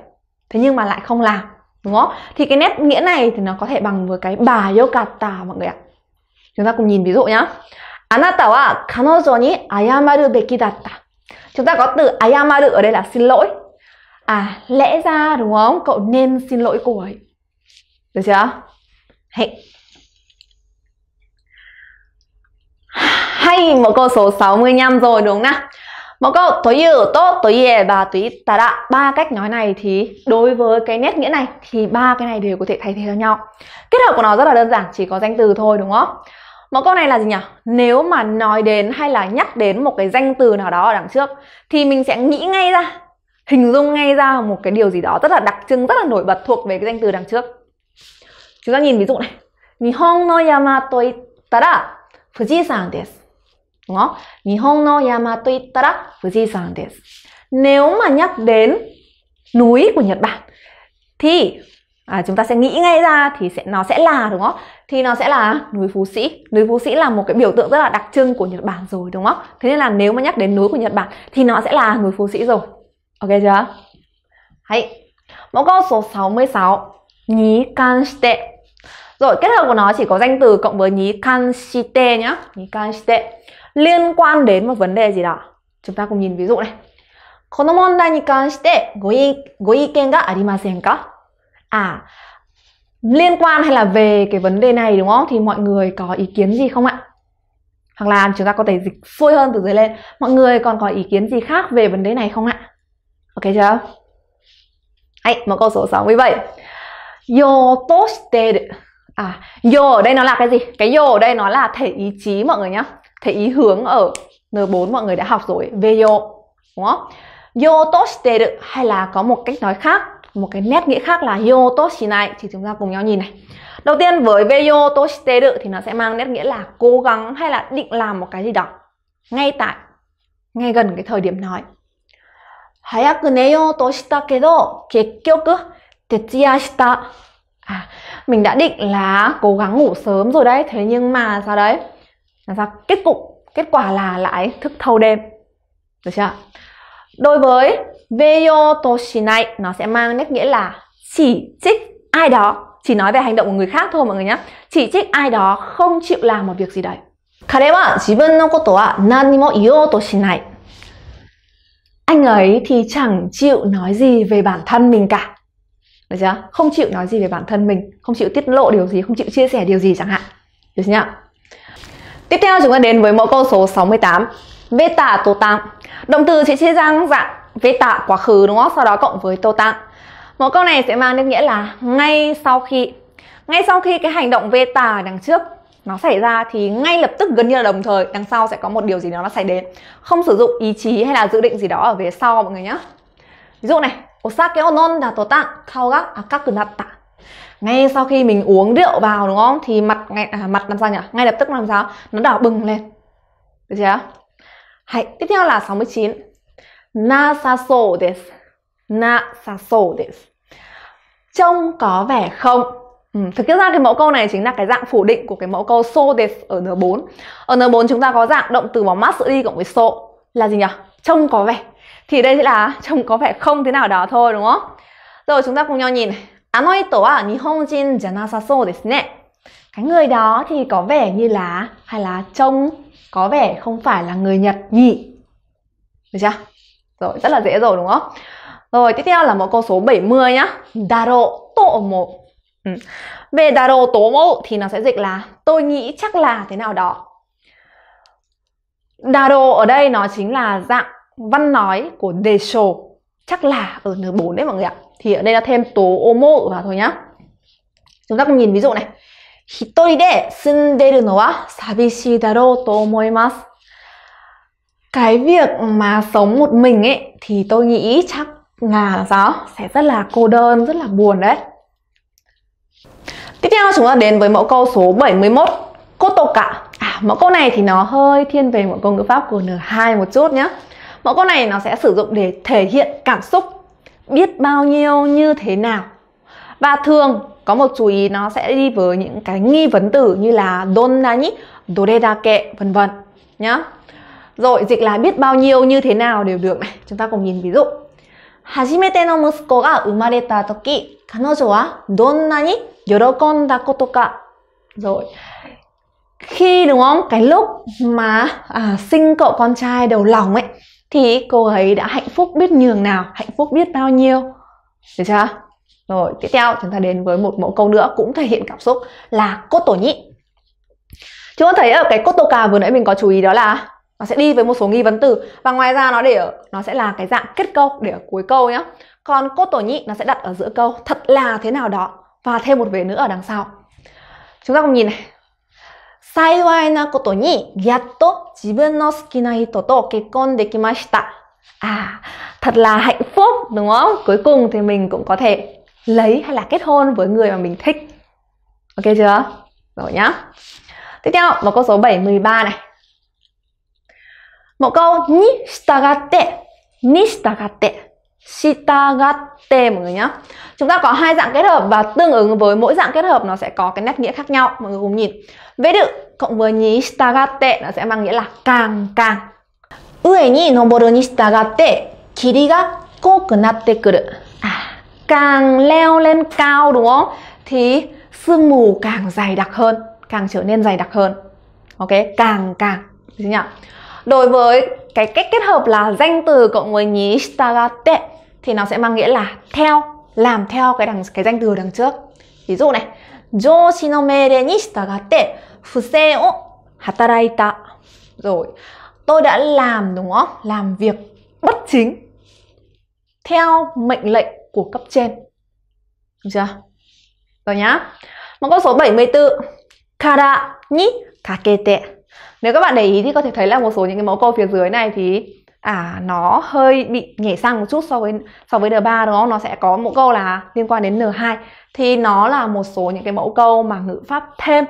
thế nhưng mà lại không làm đúng không thì cái nét nghĩa này thì nó có thể bằng với cái bà yokata mọi người ạ chúng ta cùng nhìn ví dụ nhá anata wa kanojo ni ayamaru beki datta chúng ta có từ ayamaru ở đây là xin lỗi à lẽ ra đúng không cậu nên xin lỗi cô ấy được chưa hẹn hay một câu số 65 rồi đúng không nào? Một câu tối ưu tốt, tối ye và tối tà đạ Ba cách nói này thì đối với cái nét nghĩa này thì ba cái này đều có thể thay thế cho nhau Kết hợp của nó rất là đơn giản, chỉ có danh từ thôi đúng không? Một câu này là gì nhỉ? Nếu mà nói đến hay là nhắc đến một cái danh từ nào đó ở đằng trước Thì mình sẽ nghĩ ngay ra, hình dung ngay ra một cái điều gì đó rất là đặc trưng, rất là nổi bật thuộc về cái danh từ đằng trước Chúng ta nhìn ví dụ này Nihon no yama toitara 富士山です。Đó. Nhật Hong no yama to ittara Fujisan desu. Nếu mà nhắc đến núi của Nhật Bản thì à, chúng ta sẽ nghĩ ngay ra thì sẽ nó sẽ là đúng không? Thì nó sẽ là núi Phú Sĩ. Núi Phú Sĩ là một cái biểu tượng rất là đặc trưng của Nhật Bản rồi đúng không? Thế nên là nếu mà nhắc đến núi của Nhật Bản thì nó sẽ là núi Phú Sĩ rồi. Ok chưa? Hãy. Mẫu câu số 66. Nhí can shite rồi kết hợp của nó chỉ có danh từ cộng với nhí kanshite nhá Nhí kanshite Liên quan đến một vấn đề gì đó Chúng ta cùng nhìn ví dụ này この問題に関してご意ご意見がありませんか À, liên quan hay là về cái vấn đề này đúng không? Thì mọi người có ý kiến gì không ạ? Hoặc là chúng ta có thể dịch xuôi hơn từ dưới lên Mọi người còn có ý kiến gì khác về vấn đề này không ạ? Ok chưa? Hãy, một câu số 67 Yo toshiteru à yo ở đây nó là cái gì cái yo ở đây nó là thể ý chí mọi người nhá thể ý hướng ở N4 mọi người đã học rồi Veyo đúng không? Yo toshideru hay là có một cách nói khác một cái nét nghĩa khác là yo toshi này thì chúng ta cùng nhau nhìn này đầu tiên với veyo toshideru thì nó sẽ mang nét nghĩa là cố gắng hay là định làm một cái gì đó ngay tại ngay gần cái thời điểm nói hayaku neyo toshita kedo kekyoku tetsuya shita à, mình đã định là cố gắng ngủ sớm rồi đấy thế nhưng mà sao đấy là sao kết cục kết quả là lại thức thâu đêm được chưa đối với veyo toshi này nó sẽ mang nét nghĩa là chỉ trích ai đó chỉ nói về hành động của người khác thôi mọi người nhé chỉ trích ai đó không chịu làm một việc gì đấy 彼は自分のことは何にも言おうとしない anh ấy thì chẳng chịu nói gì về bản thân mình cả được chưa không chịu nói gì về bản thân mình không chịu tiết lộ điều gì không chịu chia sẻ điều gì chẳng hạn được chưa tiếp theo chúng ta đến với mẫu câu số 68 mươi tám tô tang động từ sẽ chia ra dạng vê tả quá khứ đúng không sau đó cộng với tô tang mẫu câu này sẽ mang đến nghĩa là ngay sau khi ngay sau khi cái hành động vê tả đằng trước nó xảy ra thì ngay lập tức gần như là đồng thời đằng sau sẽ có một điều gì đó nó xảy đến không sử dụng ý chí hay là dự định gì đó ở về sau mọi người nhé ví dụ này Tota, à, ngay sau khi mình uống rượu vào đúng không? Thì mặt ngay, à, mặt làm sao nhỉ? Ngay lập tức làm sao? Nó đỏ bừng lên. Được chưa? Hãy, tiếp theo là 69. Nasaso des. Nasaso des. Trông có vẻ không. Ừ, thực ra cái mẫu câu này chính là cái dạng phủ định của cái mẫu câu so des ở N4. Ở N4 chúng ta có dạng động từ bằng mắt sự đi cộng với so là gì nhỉ? Trông có vẻ thì đây sẽ là trông có vẻ không thế nào đó thôi đúng không? Rồi chúng ta cùng nhau nhìn. Ano ito wa nihonjin janasasou desu ne. Cái người đó thì có vẻ như là hay là trông có vẻ không phải là người Nhật nhỉ. Được chưa? Rồi rất là dễ rồi đúng không? Rồi tiếp theo là một câu số 70 nhá. Daro to mo. Ừ. Về daro to mo thì nó sẽ dịch là tôi nghĩ chắc là thế nào đó. Daro ở đây nó chính là dạng văn nói của deso chắc là ở N4 đấy mọi người ạ thì ở đây là thêm tố omo vào thôi nhá chúng ta cùng nhìn ví dụ này Cái việc mà sống một mình ấy thì tôi nghĩ chắc là sao? Sẽ rất là cô đơn, rất là buồn đấy. Tiếp theo chúng ta đến với mẫu câu số 71 Kotoka. À, mẫu câu này thì nó hơi thiên về mẫu câu ngữ pháp của N2 một chút nhé mẫu câu này nó sẽ sử dụng để thể hiện cảm xúc biết bao nhiêu như thế nào và thường có một chú ý nó sẽ đi với những cái nghi vấn từ như là donnani, doredake vân vân nhá. Rồi dịch là biết bao nhiêu như thế nào đều được này. Chúng ta cùng nhìn ví dụ. Hajimete no musuko ga umareta toki, kanojo wa donna ni yorokonda koto ka. Rồi. Khi đúng không? Cái lúc mà à, sinh cậu con trai đầu lòng ấy thì cô ấy đã hạnh phúc biết nhường nào hạnh phúc biết bao nhiêu được chưa rồi tiếp theo chúng ta đến với một mẫu câu nữa cũng thể hiện cảm xúc là cô tổ nhị chúng ta thấy ở cái cô tổ cà vừa nãy mình có chú ý đó là nó sẽ đi với một số nghi vấn từ và ngoài ra nó để ở, nó sẽ là cái dạng kết câu để ở cuối câu nhé còn cô tổ nhị nó sẽ đặt ở giữa câu thật là thế nào đó và thêm một vế nữa ở đằng sau chúng ta cùng nhìn này 幸いなことに、やっと自分の好きな人と結婚できました。À, thật là hạnh phúc đúng không? Cuối cùng thì mình cũng có thể lấy hay là kết hôn với người mà mình thích. Ok chưa? Rồi nhá. Tiếp theo, một câu số 7, 13 này. Một câu ni stagatte, ni stagatte shitagatte mọi người nhá Chúng ta có hai dạng kết hợp và tương ứng với mỗi dạng kết hợp nó sẽ có cái nét nghĩa khác nhau Mọi người cùng nhìn Veru cộng với nhí shitagatte nó sẽ mang nghĩa là càng càng Ue ni noboru ni shitagatte kiri ga koku natte kuru à, Càng leo lên cao đúng không? Thì sương mù càng dày đặc hơn Càng trở nên dày đặc hơn Ok, càng càng Đúng nhỉ? Đối với cái cách kết hợp là danh từ cộng với nhí shitagate thì nó sẽ mang nghĩa là theo làm theo cái đằng cái danh từ đằng trước ví dụ này Joshi no meire ni hataraita rồi tôi đã làm đúng không làm việc bất chính theo mệnh lệnh của cấp trên được chưa rồi nhá một câu số 74 kara ni kakete nếu các bạn để ý thì có thể thấy là một số những cái mẫu câu phía dưới này thì à nó hơi bị nhảy sang một chút so với so với N3 đúng không? Nó sẽ có một câu là liên quan đến N2 thì nó là một số những cái mẫu câu mà ngữ pháp thêm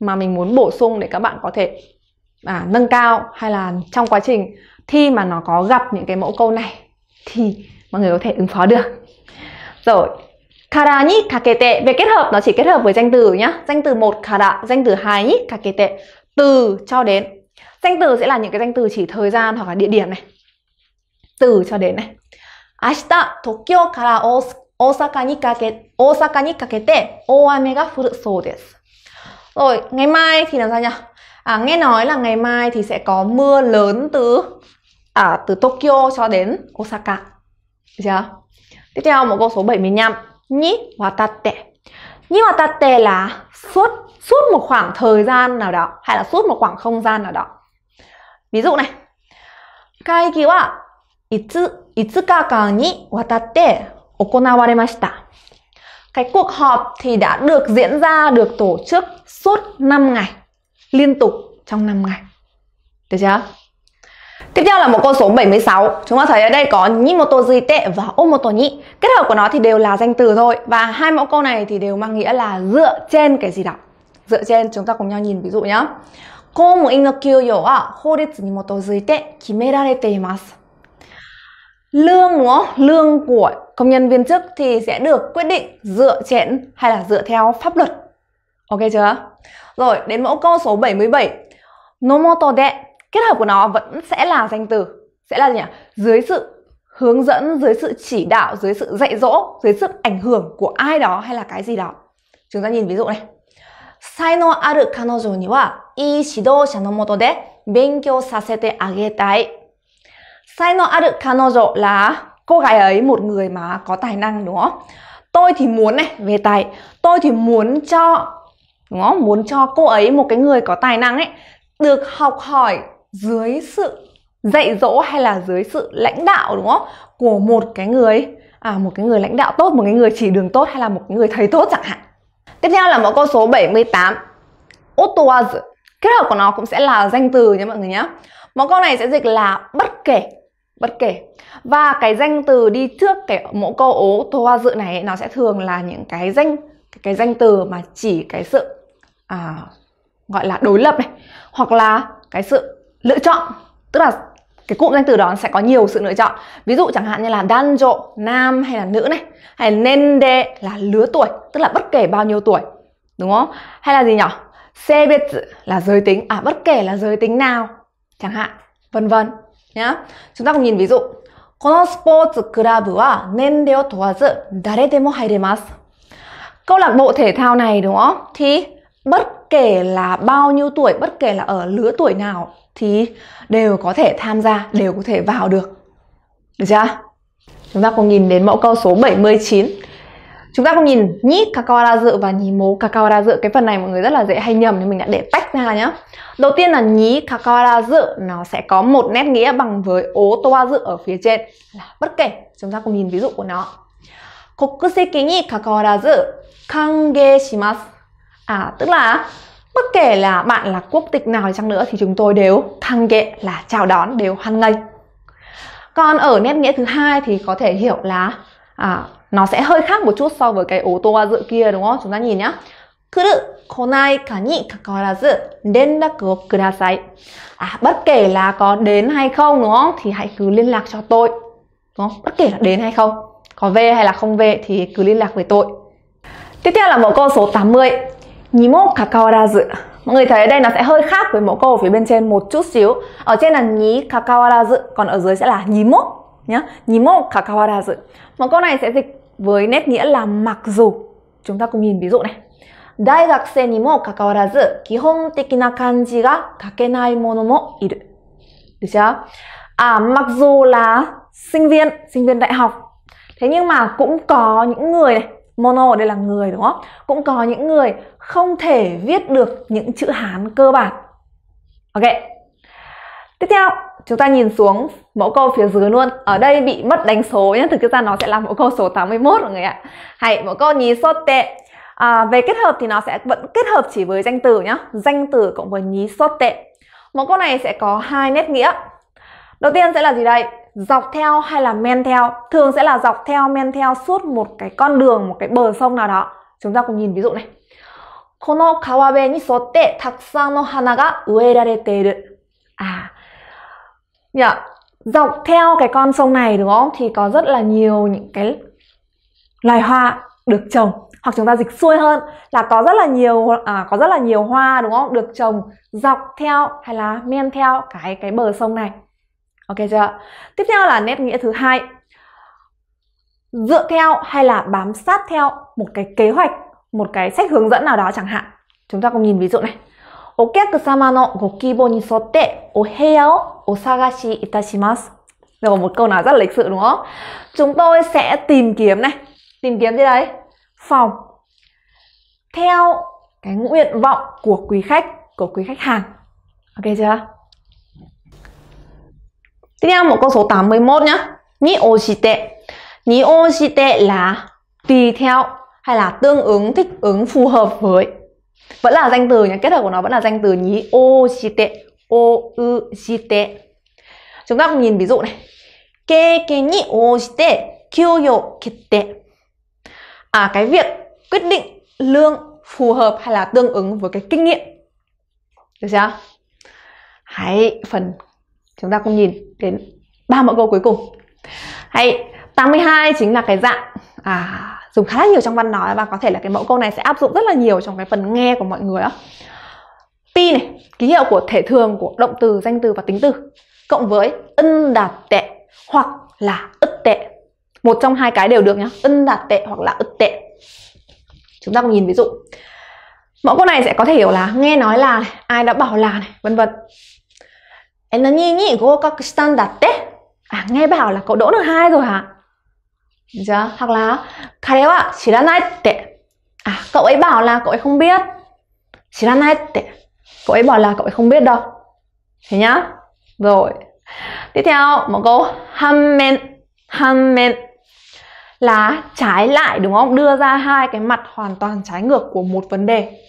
mà mình muốn bổ sung để các bạn có thể à, nâng cao hay là trong quá trình thi mà nó có gặp những cái mẫu câu này thì mọi người có thể ứng phó được. Rồi, kara ni kakete về kết hợp nó chỉ kết hợp với danh từ nhá. Danh từ một kara, danh từ hai ni kakete từ cho đến danh từ sẽ là những cái danh từ chỉ thời gian hoặc là địa điểm này từ cho đến này Tokyo kara Osaka Osaka ni ni kake ga Rồi ngày mai thì làm sao nhỉ? À, nghe nói là ngày mai thì sẽ có mưa lớn từ à, từ Tokyo cho đến Osaka. Được chưa? Tiếp theo một câu số 75. Ni watatte. Ni watatte là suốt suốt một khoảng thời gian nào đó hay là suốt một khoảng không gian nào đó ví dụ này 会議はいつ、5日間にわたって行われました。Cái cuộc họp thì đã được diễn ra, được tổ chức suốt 5 ngày, liên tục trong 5 ngày. Được chưa? Tiếp theo là một câu số 76. Chúng ta thấy ở đây có Nimoto tệ và Omoto Ni. Kết hợp của nó thì đều là danh từ thôi. Và hai mẫu câu này thì đều mang nghĩa là dựa trên cái gì đó. Dựa trên chúng ta cùng nhau nhìn ví dụ nhé. 公務員の給与は法律に基づいて決められています。Lương đúng không? Lương của công nhân viên chức thì sẽ được quyết định dựa trên hay là dựa theo pháp luật. Ok chưa? Rồi, đến mẫu câu số 77. Nomoto de, kết hợp của nó vẫn sẽ là danh từ. Sẽ là gì nhỉ? Dưới sự hướng dẫn, dưới sự chỉ đạo, dưới sự dạy dỗ, dưới sự ảnh hưởng của ai đó hay là cái gì đó. Chúng ta nhìn ví dụ này. 才能ある彼女には、いい指導者のもとで勉強させてあげたい。才能ある彼女 là cô gái ấy một người mà có tài năng đúng không? Tôi thì muốn này, về tài, tôi thì muốn cho đúng không? Muốn cho cô ấy một cái người có tài năng ấy được học hỏi dưới sự dạy dỗ hay là dưới sự lãnh đạo đúng không? Của một cái người à một cái người lãnh đạo tốt, một cái người chỉ đường tốt hay là một cái người thầy tốt chẳng hạn Tiếp theo là mẫu câu số 78 Otoise Kết hợp của nó cũng sẽ là danh từ nha mọi người nhé Mẫu câu này sẽ dịch là bất kể bất kể và cái danh từ đi trước cái mẫu câu ố thô hoa dự này nó sẽ thường là những cái danh cái danh từ mà chỉ cái sự à, gọi là đối lập này hoặc là cái sự lựa chọn tức là cái cụm danh từ đó sẽ có nhiều sự lựa chọn ví dụ chẳng hạn như là danjo nam hay là nữ này hay nên đệ là lứa tuổi tức là bất kể bao nhiêu tuổi đúng không hay là gì nhỉ sebet là giới tính à bất kể là giới tính nào chẳng hạn vân vân nhá chúng ta cùng nhìn ví dụ このスポーツクラブは年齢を問わず誰でも入れます câu lạc bộ thể thao này đúng không? Thì bất kể là bao nhiêu tuổi, bất kể là ở lứa tuổi nào thì đều có thể tham gia, đều có thể vào được. Được chưa? Chúng ta cùng nhìn đến mẫu câu số 79. Chúng ta cùng nhìn nhí nhít kakawara dự và nhí mố kakawara dự. Cái phần này mọi người rất là dễ hay nhầm nên mình đã để tách ra nhá. Đầu tiên là nhí kakawara dự nó sẽ có một nét nghĩa bằng với ố toa dự ở phía trên. Là bất kể, chúng ta cùng nhìn ví dụ của nó. Kokuseki ni kakawarazu kange shimasu. À, tức là bất kể là bạn là quốc tịch nào chăng nữa thì chúng tôi đều thăng kệ là chào đón đều hoan nghênh còn ở nét nghĩa thứ hai thì có thể hiểu là à, nó sẽ hơi khác một chút so với cái ô tô dự kia đúng không chúng ta nhìn nhá À, bất kể là có đến hay không đúng không? Thì hãy cứ liên lạc cho tôi. Đúng không? Bất kể là đến hay không. Có về hay là không về thì cứ liên lạc với tôi. Tiếp theo là mẫu câu số 80 nhí mọi người thấy ở đây nó sẽ hơi khác với mẫu câu ở phía bên trên một chút xíu Ở trên là nhí kakawarazu Còn ở dưới sẽ là nhí mốt nhá Nhí mốt kakawarazu Mẫu câu này sẽ dịch với nét nghĩa là mặc dù Chúng ta cùng nhìn ví dụ này được chưa? À, mặc dù là sinh viên, sinh viên đại học Thế nhưng mà cũng có những người này mono ở đây là người đúng không cũng có những người không thể viết được những chữ hán cơ bản ok tiếp theo chúng ta nhìn xuống mẫu câu phía dưới luôn ở đây bị mất đánh số nhé thực ra nó sẽ là mẫu câu số 81 mọi người ạ hãy mẫu câu nhí sốt tệ à, về kết hợp thì nó sẽ vẫn kết hợp chỉ với danh từ nhá danh từ cộng với nhí sốt tệ mẫu câu này sẽ có hai nét nghĩa đầu tiên sẽ là gì đây dọc theo hay là men theo thường sẽ là dọc theo men theo suốt một cái con đường một cái bờ sông nào đó chúng ta cùng nhìn ví dụ này この川辺に沿ってたくさんの花が植えられている。À, theo cái con sông này đúng không? Thì có rất là nhiều những cái loài hoa được trồng hoặc chúng ta dịch xuôi hơn là có rất là nhiều à, có rất là nhiều hoa đúng không được trồng dọc theo hay là men theo cái cái bờ sông này ok chưa tiếp theo là nét nghĩa thứ hai dựa theo hay là bám sát theo một cái kế hoạch một cái sách hướng dẫn nào đó chẳng hạn chúng ta cùng nhìn ví dụ này là một câu nói rất là lịch sự đúng không? Chúng tôi sẽ tìm kiếm này, tìm kiếm gì đấy? Phòng. Theo cái nguyện vọng của quý khách, của quý khách hàng. Ok chưa? Tiếp theo một câu số 81 nhá. Ni ô shite. Ni ô shite là tùy theo hay là tương ứng thích ứng phù hợp với. Vẫn là danh từ nhá, kết hợp của nó vẫn là danh từ ni ô o u ư shite. Chúng ta cùng nhìn ví dụ này. Kê kê ni ô shite, kette. À cái việc quyết định lương phù hợp hay là tương ứng với cái kinh nghiệm. Được chưa? Hãy phần chúng ta cùng nhìn đến ba mẫu câu cuối cùng Hay 82 chính là cái dạng à, dùng khá là nhiều trong văn nói và có thể là cái mẫu câu này sẽ áp dụng rất là nhiều trong cái phần nghe của mọi người á pi này ký hiệu của thể thường của động từ danh từ và tính từ cộng với ân đạt tệ hoặc là ức tệ một trong hai cái đều được nhá ân đạt tệ hoặc là ức tệ chúng ta cùng nhìn ví dụ mẫu câu này sẽ có thể hiểu là nghe nói là này, ai đã bảo là này vân vân え、なにに合格したんだって À, nghe bảo là cậu đỗ được hai rồi hả? Dạ, hoặc là 彼は知らないって À, cậu ấy bảo là cậu ấy không biết 知らないって Cậu ấy bảo là cậu ấy không biết đâu Thế nhá Rồi Tiếp theo một câu Hàn men Hàn men Là trái lại đúng không? Đưa ra hai cái mặt hoàn toàn trái ngược của một vấn đề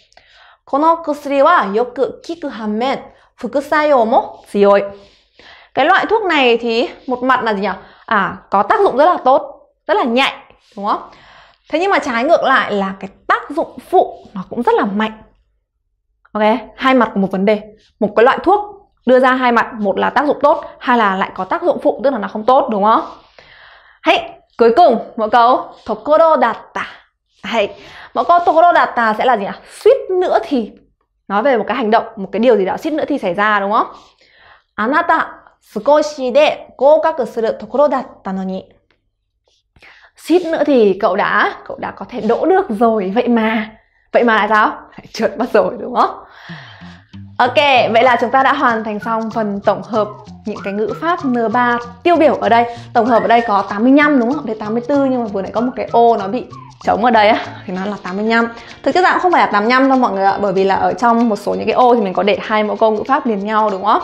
この薬はよく効く反面 sai gì 副作用も強い cái loại thuốc này thì một mặt là gì nhỉ à có tác dụng rất là tốt rất là nhạy đúng không thế nhưng mà trái ngược lại là cái tác dụng phụ nó cũng rất là mạnh ok hai mặt của một vấn đề một cái loại thuốc đưa ra hai mặt một là tác dụng tốt hai là lại có tác dụng phụ tức là nó không tốt đúng không hãy cuối cùng mẫu câu tokoro datta hãy mẫu câu tokoro datta sẽ là gì ạ suýt nữa thì nói về một cái hành động một cái điều gì đó xít nữa thì xảy ra đúng không あなた少しで合格するところだったのに xít nữa thì cậu đã cậu đã có thể đỗ được rồi vậy mà vậy mà là sao trượt mất rồi đúng không Ok, vậy là chúng ta đã hoàn thành xong phần tổng hợp những cái ngữ pháp N3 tiêu biểu ở đây Tổng hợp ở đây có 85 đúng không? Đây 84 nhưng mà vừa nãy có một cái ô nó bị trống ở đây á thì nó là 85 thực chất dạng không phải là 85 đâu mọi người ạ bởi vì là ở trong một số những cái ô thì mình có để hai mẫu câu ngữ pháp liền nhau đúng không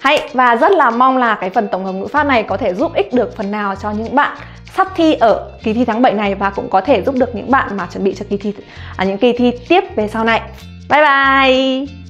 Hay và rất là mong là cái phần tổng hợp ngữ pháp này có thể giúp ích được phần nào cho những bạn sắp thi ở kỳ thi tháng 7 này và cũng có thể giúp được những bạn mà chuẩn bị cho kỳ thi à, những kỳ thi tiếp về sau này. Bye bye.